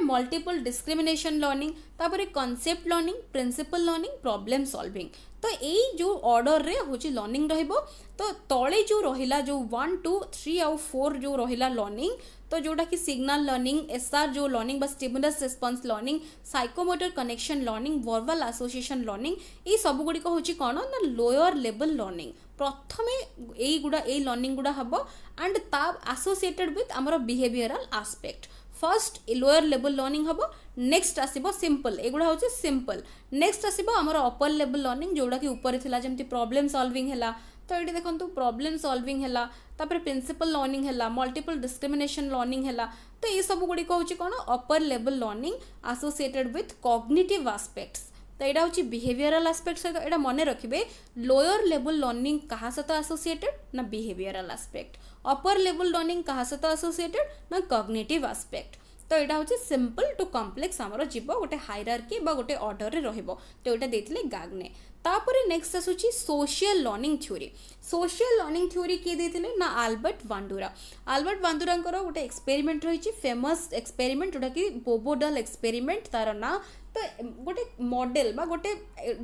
multiple discrimination learning concept learning principle learning problem solving तो यही जो अर्डर में हूँ लर्णिंग रो तो तले जो रहा जो वन टू थ्री आउ फोर जो रहा लर्णिंग तो जोटा कि सिग्नाल लर्णिंग एसआर जो learning stimulus response learning psychomotor connection learning verbal association learning युवगुड़ी हूँ कौन ना लोअर लेवल लर्णिंग ପ୍ରଥମେ ଏଇଗୁଡ଼ା ଏଇ ଲର୍ଣ୍ଣିଂ ଗୁଡ଼ା ହେବ ଆଣ୍ଡ ତା ଆସୋସିଏଟେଡ୍ ୱିଥ୍ ଆମର ବିହେଭିଅରାଲ୍ ଆସ୍ପେକ୍ଟ ଫର୍ଷ୍ଟ ଲୋୟର ଲେବଲ୍ ଲର୍ଣ୍ଣିଂ ହେବ ନେକ୍ସଟ ଆସିବ ସିମ୍ପଲ୍ ଏଗୁଡ଼ା ହେଉଛି ସିମ୍ପଲ୍ ନେକ୍ସଟ ଆସିବ ଆମର ଅପର୍ ଲେବଲ୍ ଲର୍ଣ୍ଣିଂ ଯେଉଁଗୁଡ଼ାକି ଉପରେ ଥିଲା ଯେମିତି ପ୍ରୋବ୍ଲେମ୍ ସଲ୍ଭିଂ ହେଲା ତ ଏଇଠି ଦେଖନ୍ତୁ ପ୍ରୋବ୍ଲେମ୍ ସଲ୍ଭିଂ ହେଲା ତାପରେ ପ୍ରିନ୍ସିପାଲ୍ ଲର୍ଣ୍ଣିଂ ହେଲା ମଲ୍ଟିପଲ୍ ଡିସ୍କ୍ରିମିନେସନ୍ ଲର୍ଣ୍ଣିଂ ହେଲା ତ ଏଇସବୁ ଗୁଡ଼ିକ ହେଉଛି କ'ଣ ଅପର୍ ଲେବଲ୍ learning associated with cognitive aspects এটা হচ্ছে বিহেভিয়ারাল আসপেক্ট সহ এটা মনে রাখবে লোয়র লেভেল লর্নিং কাহা সহ আসোসিয়েটেড না behavioural aspect upper level learning কাহা সহ আসোসিয়েটেড না কগনেটিভ আসপেক্ট তো এটা হচ্ছে সিম্পল টু কমপ্লেক্স আমার যাব গোটে হাইরার্কি বা গোটে অর্ডরে রহব তো এটা দিয়ে গাগনে তাপরে নেক্সট আসুচি social learning theory social learning theory কিয়ে দিয়ে না আলবর্ট বান্ডুরা আলবর্ট বান্ডুরাঙ্কর গোটে এক্সপেরিমেন্ট রয়েছে ফেমস এক্সপেরিমেন্ট ଯେଉଁଟାକି ବୋବୋଡଲ୍ ଏକ୍ସପେରିମେଣ୍ଟ ତାର ନାଁ ତ ଗୋଟେ ମଡ଼େଲ ବା ଗୋଟେ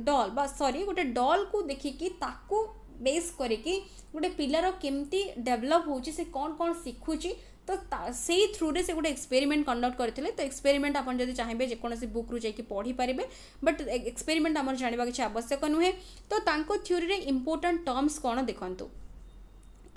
ଡଲ୍ ବା ସରି ଗୋଟେ ଡଲ୍କୁ ଦେଖିକି ତାକୁ ବେସ୍ କରିକି ଗୋଟେ ପିଲାର କେମିତି ଡେଭଲପ୍ ହେଉଛି ସେ କ'ଣ କ'ଣ ଶିଖୁଛି ତ ସେଇ ଥ୍ରୁରେ ସେ ଗୋଟେ ଏକ୍ସପେରିମେଣ୍ଟ କଣ୍ଡକ୍ଟ କରିଥିଲେ ତ ଏକ୍ସପେରିମେଣ୍ଟ ଆପଣ ଯଦି ଚାହିଁବେ ଯେକୌଣସି ବୁକ୍ରୁ ଯାଇକି ପଢ଼ିପାରିବେ ବଟ୍ ଏକ୍ସପେରିମେଣ୍ଟ ଆମର ଜାଣିବା କିଛି ଆବଶ୍ୟକ ନୁହେଁ ତ ତାଙ୍କ ଥିଓରିରେ ଇମ୍ପୋର୍ଟାଣ୍ଟ ଟର୍ମସ୍ କ'ଣ ଦେଖନ୍ତୁ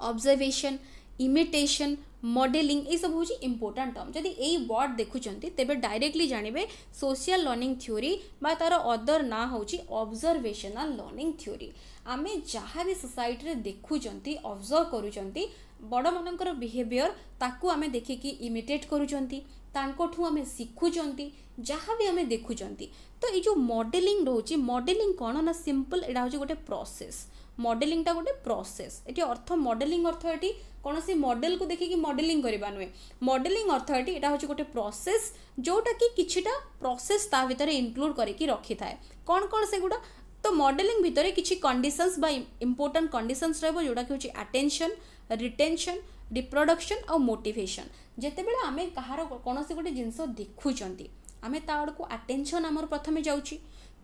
ଅବଜର୍ଭେସନ୍ ଇମିଟେସନ୍ ମଡେଲିଂ ଏଇସବୁ ହେଉଛି ଇମ୍ପୋର୍ଟାଣ୍ଟ ଟର୍ମ ଯଦି ଏଇ ୱାର୍ଡ଼ ଦେଖୁଛନ୍ତି ତେବେ ଡାଇରେକ୍ଟଲି ଜାଣିବେ ସୋସିଆଲ୍ ଲର୍ଣ୍ଣିଂ ଥିଓରି ବା ତା'ର ଅଦର ନାଁ ହେଉଛି ଅବଜର୍ଭେସନାଲ୍ ଲର୍ଣ୍ଣିଂ ଥିଓରି ଆମେ ଯାହା ବି ସୋସାଇଟିରେ ଦେଖୁଛନ୍ତି ଅବଜର୍ଭ କରୁଛନ୍ତି ବଡ଼ମାନଙ୍କର ବିହେଭିଅର୍ ତାକୁ ଆମେ ଦେଖିକି ଇମିଟେଟ୍ କରୁଛନ୍ତି ତାଙ୍କଠୁ ଆମେ ଶିଖୁଛନ୍ତି ଯାହା ବି ଆମେ ଦେଖୁଛନ୍ତି ତ ଏଇ ଯେଉଁ ମଡେଲିଂ ରହୁଛି ମଡେଲିଂ କ'ଣ ନା ସିମ୍ପଲ୍ ଏଇଟା ହେଉଛି ଗୋଟେ ପ୍ରୋସେସ୍ ମଡେଲିଂଟା ଗୋଟେ ପ୍ରୋସେସ୍ ଏଠି ଅର୍ଥ ମଡେଲିଂ ଅର୍ଥ ଏଠି କୌଣସି ମଡ଼େଲକୁ ଦେଖିକି ମଡ଼େଲିଂ କରିବା ନୁହେଁ ମଡ଼େଲିଂ ଅର୍ଥ ଏଠି ଏଇଟା ହେଉଛି ଗୋଟେ ପ୍ରୋସେସ୍ ଯେଉଁଟାକି କିଛିଟା ପ୍ରୋସେସ୍ ତା ଭିତରେ ଇନକ୍ଲୁଡ଼ କରିକି ରଖିଥାଏ କ'ଣ କ'ଣ ସେଗୁଡ଼ା ତ ମଡ଼େଲିଂ ଭିତରେ କିଛି କଣ୍ଡିସନ୍ସ ବା ଇମ୍ପୋର୍ଟାଣ୍ଟ କଣ୍ଡିସନ୍ସ ରହିବ ଯେଉଁଟାକି ହେଉଛି ଆଟେନସନ୍ ରିଟେନସନ୍ ରିପ୍ରଡ଼କ୍ସନ୍ ଆଉ ମୋଟିଭେସନ୍ ଯେତେବେଳେ ଆମେ କାହାର କୌଣସି ଗୋଟେ ଜିନିଷ ଦେଖୁଛନ୍ତି ଆମେ ତା ଆଡ଼କୁ ଆଟେନସନ୍ ଆମର ପ୍ରଥମେ ଯାଉଛି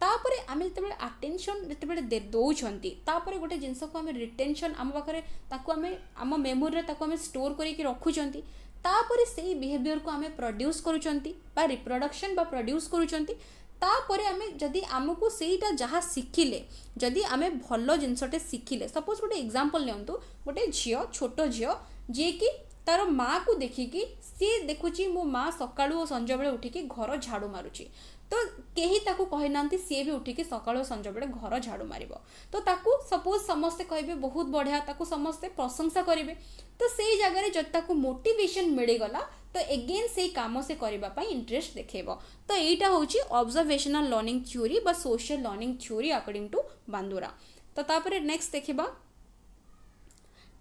ତାପରେ ଆମେ ଯେତେବେଳେ ଆଟେନସନ୍ ଯେତେବେଳେ ଦେଉଛନ୍ତି ତାପରେ ଗୋଟେ ଜିନିଷକୁ ଆମେ ରିଟେନସନ୍ ଆମ ପାଖରେ ତାକୁ ଆମେ ଆମ ମେମୋରିରେ ତାକୁ ଆମେ ଷ୍ଟୋର୍ କରିକି ରଖୁଛନ୍ତି ତାପରେ ସେଇ ବିହେଭିଅର୍କୁ ଆମେ ପ୍ରଡ୍ୟୁସ୍ କରୁଛନ୍ତି ବା ରିପ୍ରଡ଼କ୍ସନ୍ ବା ପ୍ରଡ୍ୟୁସ୍ କରୁଛନ୍ତି ତାପରେ ଆମେ ଯଦି ଆମକୁ ସେଇଟା ଯାହା ଶିଖିଲେ ଯଦି ଆମେ ଭଲ ଜିନିଷଟେ ଶିଖିଲେ ସପୋଜ୍ ଗୋଟେ ଏକ୍ଜାମ୍ପଲ୍ ନିଅନ୍ତୁ ଗୋଟେ ଝିଅ ଛୋଟ ଝିଅ ଯିଏକି ତାର ମାଆକୁ ଦେଖିକି ସିଏ ଦେଖୁଛି ମୋ ମା ସକାଳୁ ଓ ସଞ୍ଜବେଳେ ଉଠିକି ଘର ଝାଡ଼ୁ ମାରୁଛି तो कहीं ताको ना सी भी उठिक सका संजबड़े घर झाड़ू मार तो ताको सपोज समस्ते कहे बहुत बढ़िया ताको समस्ते प्रशंसा करेंगे तो से जगह जो ताको मोटेसन मिलगला तो एगेन से कम से करने इंटरेस्ट देखेब तो यहीटा हूँ observational learning theory social learning theory according to Bandura तो नेक्स्ट देखा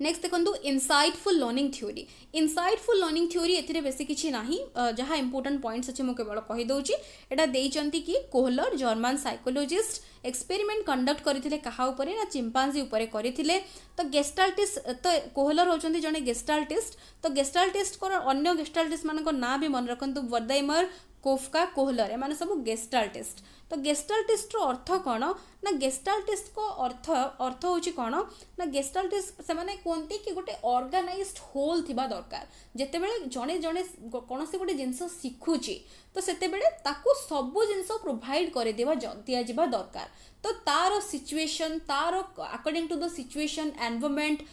नेक्स्ट देखो insightful learning theory insightful learning theory एर बेस किसी ना जहाँ इंपोर्टां पॉइंट्स अच्छे मुझे केवल कहीदे यहाँ देखते कि Kohler German psychologist experiment conduct କରିଥିଲେ କାହା ଉପରେ ନା ଚିମ୍ପାଞ୍ଜି ଉପରେ କରିଥିଲେ ତ ଗେଷ୍ଟାଲ୍ଟିସ୍ ତ କୋହଲର ହେଉଛନ୍ତି ଜଣେ ଗେଷ୍ଟାଲ୍ଟିଷ୍ଟ ତ ଗେଷ୍ଟାଲ୍ଟିଷ୍ଟଙ୍କର ଅନ୍ୟ ଗେଷ୍ଟାଲ୍ଟିଷ୍ଟମାନଙ୍କ ନାଁ ବି ମନେ ରଖନ୍ତୁ ବର୍ଦାଇମର କୋଫ୍କା କୋହଲର ଏମାନେ ସବୁ ଗେଷ୍ଟାଲ୍ଟିଷ୍ଟ ତ ଗେଷ୍ଟାଲ୍ଟିଷ୍ଟର ଅର୍ଥ କ'ଣ ନା ଗେଷ୍ଟାଲ୍ଟିଷ୍ଟଙ୍କ ଅର୍ଥ ଅର୍ଥ ହେଉଛି କ'ଣ ନା ଗେଷ୍ଟାଲ୍ଟିଷ୍ଟ ସେମାନେ କୁହନ୍ତି କି ଗୋଟେ ଅର୍ଗାନାଇଜ୍ଡ ହୋଲ୍ ଥିବା ଦରକାର ଯେତେବେଳେ ଜଣେ ଜଣେ କୌଣସି ଗୋଟେ ଜିନିଷ ଶିଖୁଛି ତ ସେତେବେଳେ ତାକୁ ସବୁ ଜିନିଷ ପ୍ରୋଭାଇଡ଼ କରିଦେବା ଦିଆଯିବା ଦରକାର ତ ତା'ର ସିଚୁଏସନ୍ ତା'ର according to the situation environment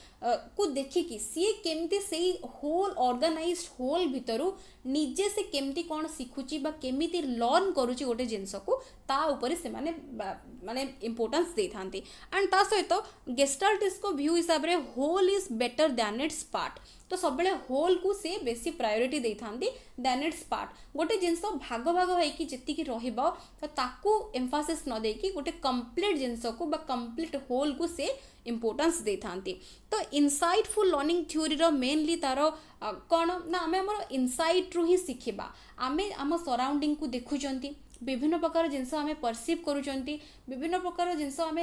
କୁ ଦେଖିକି ସିଏ କେମିତି ସେଇ ହୋଲ୍ ଅର୍ଗାନାଇଜ୍ ହୋଲ୍ ଭିତରୁ ନିଜେ ସେ କେମିତି କ'ଣ ଶିଖୁଛି ବା କେମିତି ଲର୍ଣ୍ଣ କରୁଛି ଗୋଟେ ଜିନିଷକୁ ତା ଉପରେ ସେମାନେ ମାନେ ଇମ୍ପୋର୍ଟାନ୍ସ ଦେଇଥାନ୍ତି ଆଣ୍ଡ ତା ସହିତ ଗେଷ୍ଟାଲ୍ଟିସ୍କ ଭ୍ୟୁ ହିସାବରେ whole is better than its part तो सब होल को से बेसी प्रायोरीटी दे था दैन इट्स पार्ट गोटे जिनस तो भाग भाग होती रोकू तो एम्फासी न दे कि गोटे कम्प्लीट जिनस को कम्प्लीट होल को से इम्पोर्टेन्स दे था तो insightful learning theory mainly तार कौन ना आम आम रु ही शिखा आम आम सराउंडिंग को देखुं विभिन्न प्रकार जिनस आम परसीव करुँच विभिन्न प्रकार जिनस आम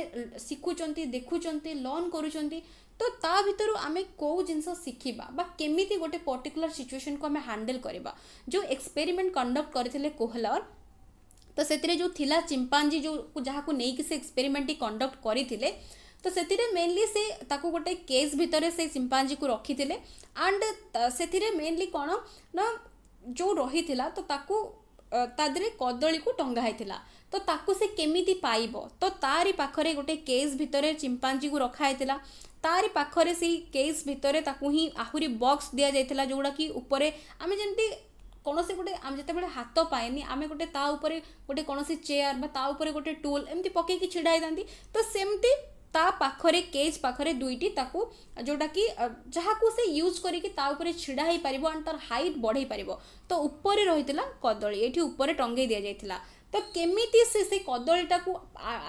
शिखुं देखुं लर्न करुँच ତ ତା ଭିତରୁ ଆମେ କେଉଁ ଜିନିଷ ଶିଖିବା ବା କେମିତି ଗୋଟେ ପର୍ଟିକୁଲାର ସିଚୁଏସନ୍କୁ ଆମେ ହ୍ୟାଣ୍ଡେଲ୍ କରିବା ଯେଉଁ ଏକ୍ସପେରିମେଣ୍ଟ କଣ୍ଡକ୍ଟ କରିଥିଲେ କୋହଲର ତ ସେଥିରେ ଯେଉଁ ଥିଲା ଚିମ୍ପାଞ୍ଜି ଯେଉଁ ଯାହାକୁ ନେଇକି ସେ ଏକ୍ସପେରିମେଣ୍ଟଟି କଣ୍ଡକ୍ଟ କରିଥିଲେ ତ ସେଥିରେ ମେନଲି ସେ ତାକୁ ଗୋଟେ କେସ୍ ଭିତରେ ସେ ଚିମ୍ପାଞ୍ଜିକୁ ରଖିଥିଲେ ଆଣ୍ଡ ସେଥିରେ ମେନଲି କ'ଣ ନା ଯେଉଁ ରହିଥିଲା ତ ତାକୁ ତା ଦେହରେ କଦଳୀକୁ ଟଙ୍ଗା ହେଇଥିଲା ତ ତାକୁ ସେ କେମିତି ପାଇବ ତ ତାରି ପାଖରେ ଗୋଟେ କେସ୍ ଭିତରେ ଚିମ୍ପାଞ୍ଜିକୁ ରଖାହେଇଥିଲା ତାରି ପାଖରେ ସେଇ କେସ୍ ଭିତରେ ତାକୁ ହିଁ ଆହୁରି ବକ୍ସ ଦିଆଯାଇଥିଲା ଯେଉଁଗୁଡ଼ାକି ଉପରେ ଆମେ ଯେମିତି କୌଣସି ଗୋଟେ ଆମେ ଯେତେବେଳେ ହାତ ପାଏନି ଆମେ ଗୋଟେ ତା ଉପରେ ଗୋଟେ କୌଣସି ଚେୟାର ବା ତା ଉପରେ ଗୋଟେ ଟୁଲ୍ ଏମିତି ପକେଇକି ଛିଡ଼ା ହେଇଥାନ୍ତି ତ ସେମିତି ତା ପାଖରେ କେଜ୍ ପାଖରେ ଦୁଇଟି ତାକୁ ଯେଉଁଟାକି ଯାହାକୁ ସେ ୟୁଜ୍ କରିକି ତା ଉପରେ ଛିଡ଼ା ହେଇପାରିବ ଆଣ୍ଡ ତା'ର ହାଇଟ୍ ବଢ଼େଇ ପାରିବ ତ ଉପରେ ରହିଥିଲା କଦଳୀ ଏଇଠି ଉପରେ ଟଙ୍ଗେଇ ଦିଆଯାଇଥିଲା ତ କେମିତି ସେ ସେ କଦଳୀଟାକୁ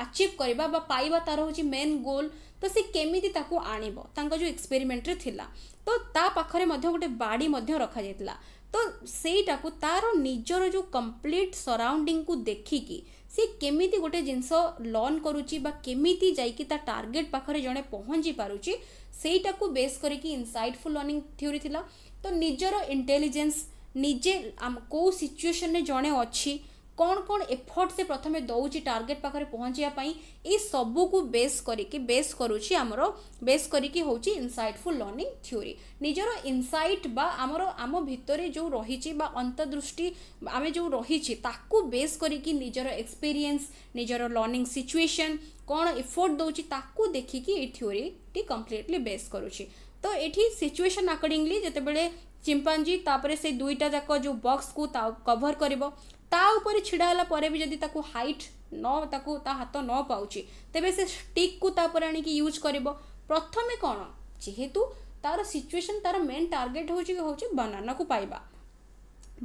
ଆଚିଭ୍ କରିବା ବା ପାଇବା ତା'ର ହେଉଛି ମେନ୍ ଗୋଲ୍ ତ ସେ କେମିତି ତାକୁ ଆଣିବ ତାଙ୍କ ଯେଉଁ ଏକ୍ସପେରିମେଣ୍ଟରେ ଥିଲା ତ ତା ପାଖରେ ମଧ୍ୟ ଗୋଟେ ବାଡ଼ି ମଧ୍ୟ ରଖାଯାଇଥିଲା ତ ସେଇଟାକୁ ତା'ର ନିଜର ଯେଉଁ କମ୍ପ୍ଲିଟ୍ ସରାଉଣ୍ଡିଙ୍ଗକୁ ଦେଖିକି ସେ କେମିତି ଗୋଟେ ଜିନିଷ ଲର୍ଣ୍ଣ କରୁଛି ବା କେମିତି ଯାଇକି ତା ଟାର୍ଗେଟ୍ ପାଖରେ ଜଣେ ପହଞ୍ଚି ପାରୁଛି ସେଇଟାକୁ ବେସ୍ କରିକି ଇନସାଇଟଫୁଲ୍ ଲର୍ଣ୍ଣିଂ ଥିଓରି ଥିଲା ତ ନିଜର ଇଣ୍ଟେଲିଜେନ୍ସ ନିଜେ କେଉଁ ସିଚୁଏସନ୍ରେ ଜଣେ ଅଛି କ'ଣ କ'ଣ ଏଫର୍ଟ ସେ ପ୍ରଥମେ ଦେଉଛି ଟାର୍ଗେଟ୍ ପାଖରେ ପହଞ୍ଚିବା ପାଇଁ ଏଇ ସବୁକୁ ବେସ୍ କରିକି ବେସ୍ କରୁଛି ଆମର ବେସ୍ କରିକି ହେଉଛି ଇନସାଇଟଫୁଲ୍ ଲର୍ଣ୍ଣିଂ ଥିଓରି ନିଜର ଇନସାଇଟ୍ ବା ଆମର ଆମ ଭିତରେ ଯେଉଁ ରହିଛି ବା ଅନ୍ତର୍ଦୃଷ୍ଟି ଆମେ ଯେଉଁ ରହିଛି ତାକୁ ବେସ୍ କରିକି ନିଜର ଏକ୍ସପିରିଏନ୍ସ ନିଜର ଲର୍ଣ୍ଣିଂ ସିଚୁଏସନ୍ କ'ଣ ଏଫର୍ଟ ଦେଉଛି ତାକୁ ଦେଖିକି ଏଇ ଥିଓରିଟି କମ୍ପ୍ଲିଟଲି ବେସ୍ କରୁଛି ତ ଏଠି ସିଚୁଏସନ୍ ଆକର୍ଡ଼ିଙ୍ଗଲି ଯେତେବେଳେ ଚିମ୍ପାଞ୍ଜି ତାପରେ ସେ ଦୁଇଟା ଯାକ ଯେଉଁ ବକ୍ସକୁ ତା କଭର୍ କରିବ ତା ଉପରେ ଛିଡ଼ା ହେଲା ପରେ ବି ଯଦି ତାକୁ ହାଇଟ୍ ନ ତାକୁ ତା ହାତ ନ ପାଉଛି ତେବେ ସେ ଷ୍ଟିକ୍କୁ ତାପରେ ଆଣିକି ୟୁଜ୍ କରିବ ପ୍ରଥମେ କ'ଣ ଯେହେତୁ ତାର ସିଚୁଏସନ୍ ତାର ମେନ୍ ଟାର୍ଗେଟ୍ ହେଉଛି ହେଉଛି ବନାନାକୁ ପାଇବା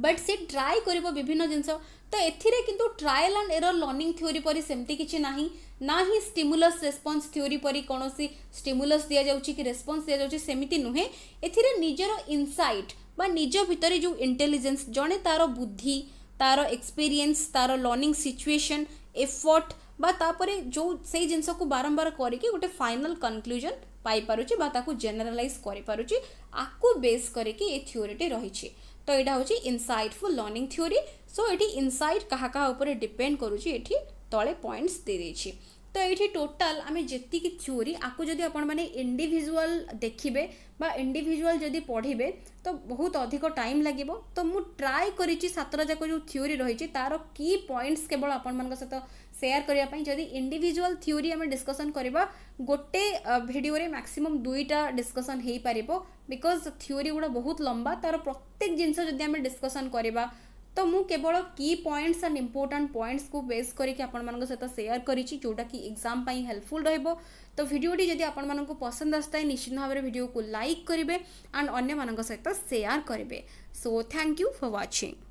ବଟ୍ ସେ ଟ୍ରାଏ କରିବ ବିଭିନ୍ନ ଜିନିଷ ତ ଏଥିରେ କିନ୍ତୁ trial and error learning theory ପରି ସେମିତି କିଛି ନାହିଁ ନା ହିଁ ଷ୍ଟିମୁଲସ୍ ରେସ୍ପନ୍ସ ଥିଓରି ପରି କୌଣସି ଷ୍ଟିମୁଲସ୍ ଦିଆଯାଉଛି କି ରେସ୍ପନ୍ସ ଦିଆଯାଉଛି ସେମିତି ନୁହେଁ ଏଥିରେ ନିଜର ଇନସାଇଟ୍ ବା ନିଜ ଭିତରେ ଯେଉଁ ଇଣ୍ଟେଲିଜେନ୍ସ ଜଣେ ତାର ବୁଦ୍ଧି ତାର ଏକ୍ସପିରିଏନ୍ସ ତାର ଲର୍ଣ୍ଣିଂ ସିଚୁଏସନ୍ ଏଫର୍ଟ বা তাপরে যে সেই জিনিসকে বারম্বার করিকি গোটে ফাইনাল কনক্লুজন পাইপারুছি বা তাকে জেনেরালাইজ করিপারুছি আকু বেস করিকি এই থিওরিটি রয়েছে তো এটা হচ্ছে ইনসাইটফুল লর্নিং থিওরি সো এটি ইনসাইট কাহা কাহা উপরে ডিপেন্ড করুছি এটি তলে পয়েন্টস দিয়ে দিয়েছি ତ ଏଇଠି ଟୋଟାଲ ଆମେ ଯେତିକି ଥିଓରି ଆକୁ ଯଦି ଆପଣମାନେ ଇଣ୍ଡିଭିଜୁଆଲ ଦେଖିବେ বা ইন্ডিভিজুয়াল যদি পড়বে তো বহুত অধিক টাইম লাগিব তো মু ট্রাই করেছি সাতটা যাক যে থিওরি রয়েছে তার কি পয়েন্টস কেবল আপনার সহ সেয়ার করা যদি ইন্ডিভিজুয়াল থিওরি আমি ডিসকসন করা গোটে ভিডিওরে ম্যাক্সিমম দুইটা ডিসকসন হয়ে পাব বিকজ থিওরি গুড়া বহুত লম্বা তার প্রত্যেক জিনিস যদি আমি ডিসকসন করা तो मुझे केवल कि पॉइंट्स एंड इम्पोर्टां पॉइंट्स को बेस करके सहित सेयार करोटा कि एग्जाम हेल्पफुल रो तो भिडटी जब आपण पसंद आसता है निश्चित भाव भिडियो को लाइक करेंगे एंड अन्न सहित सेयार करेंगे so thank you for watching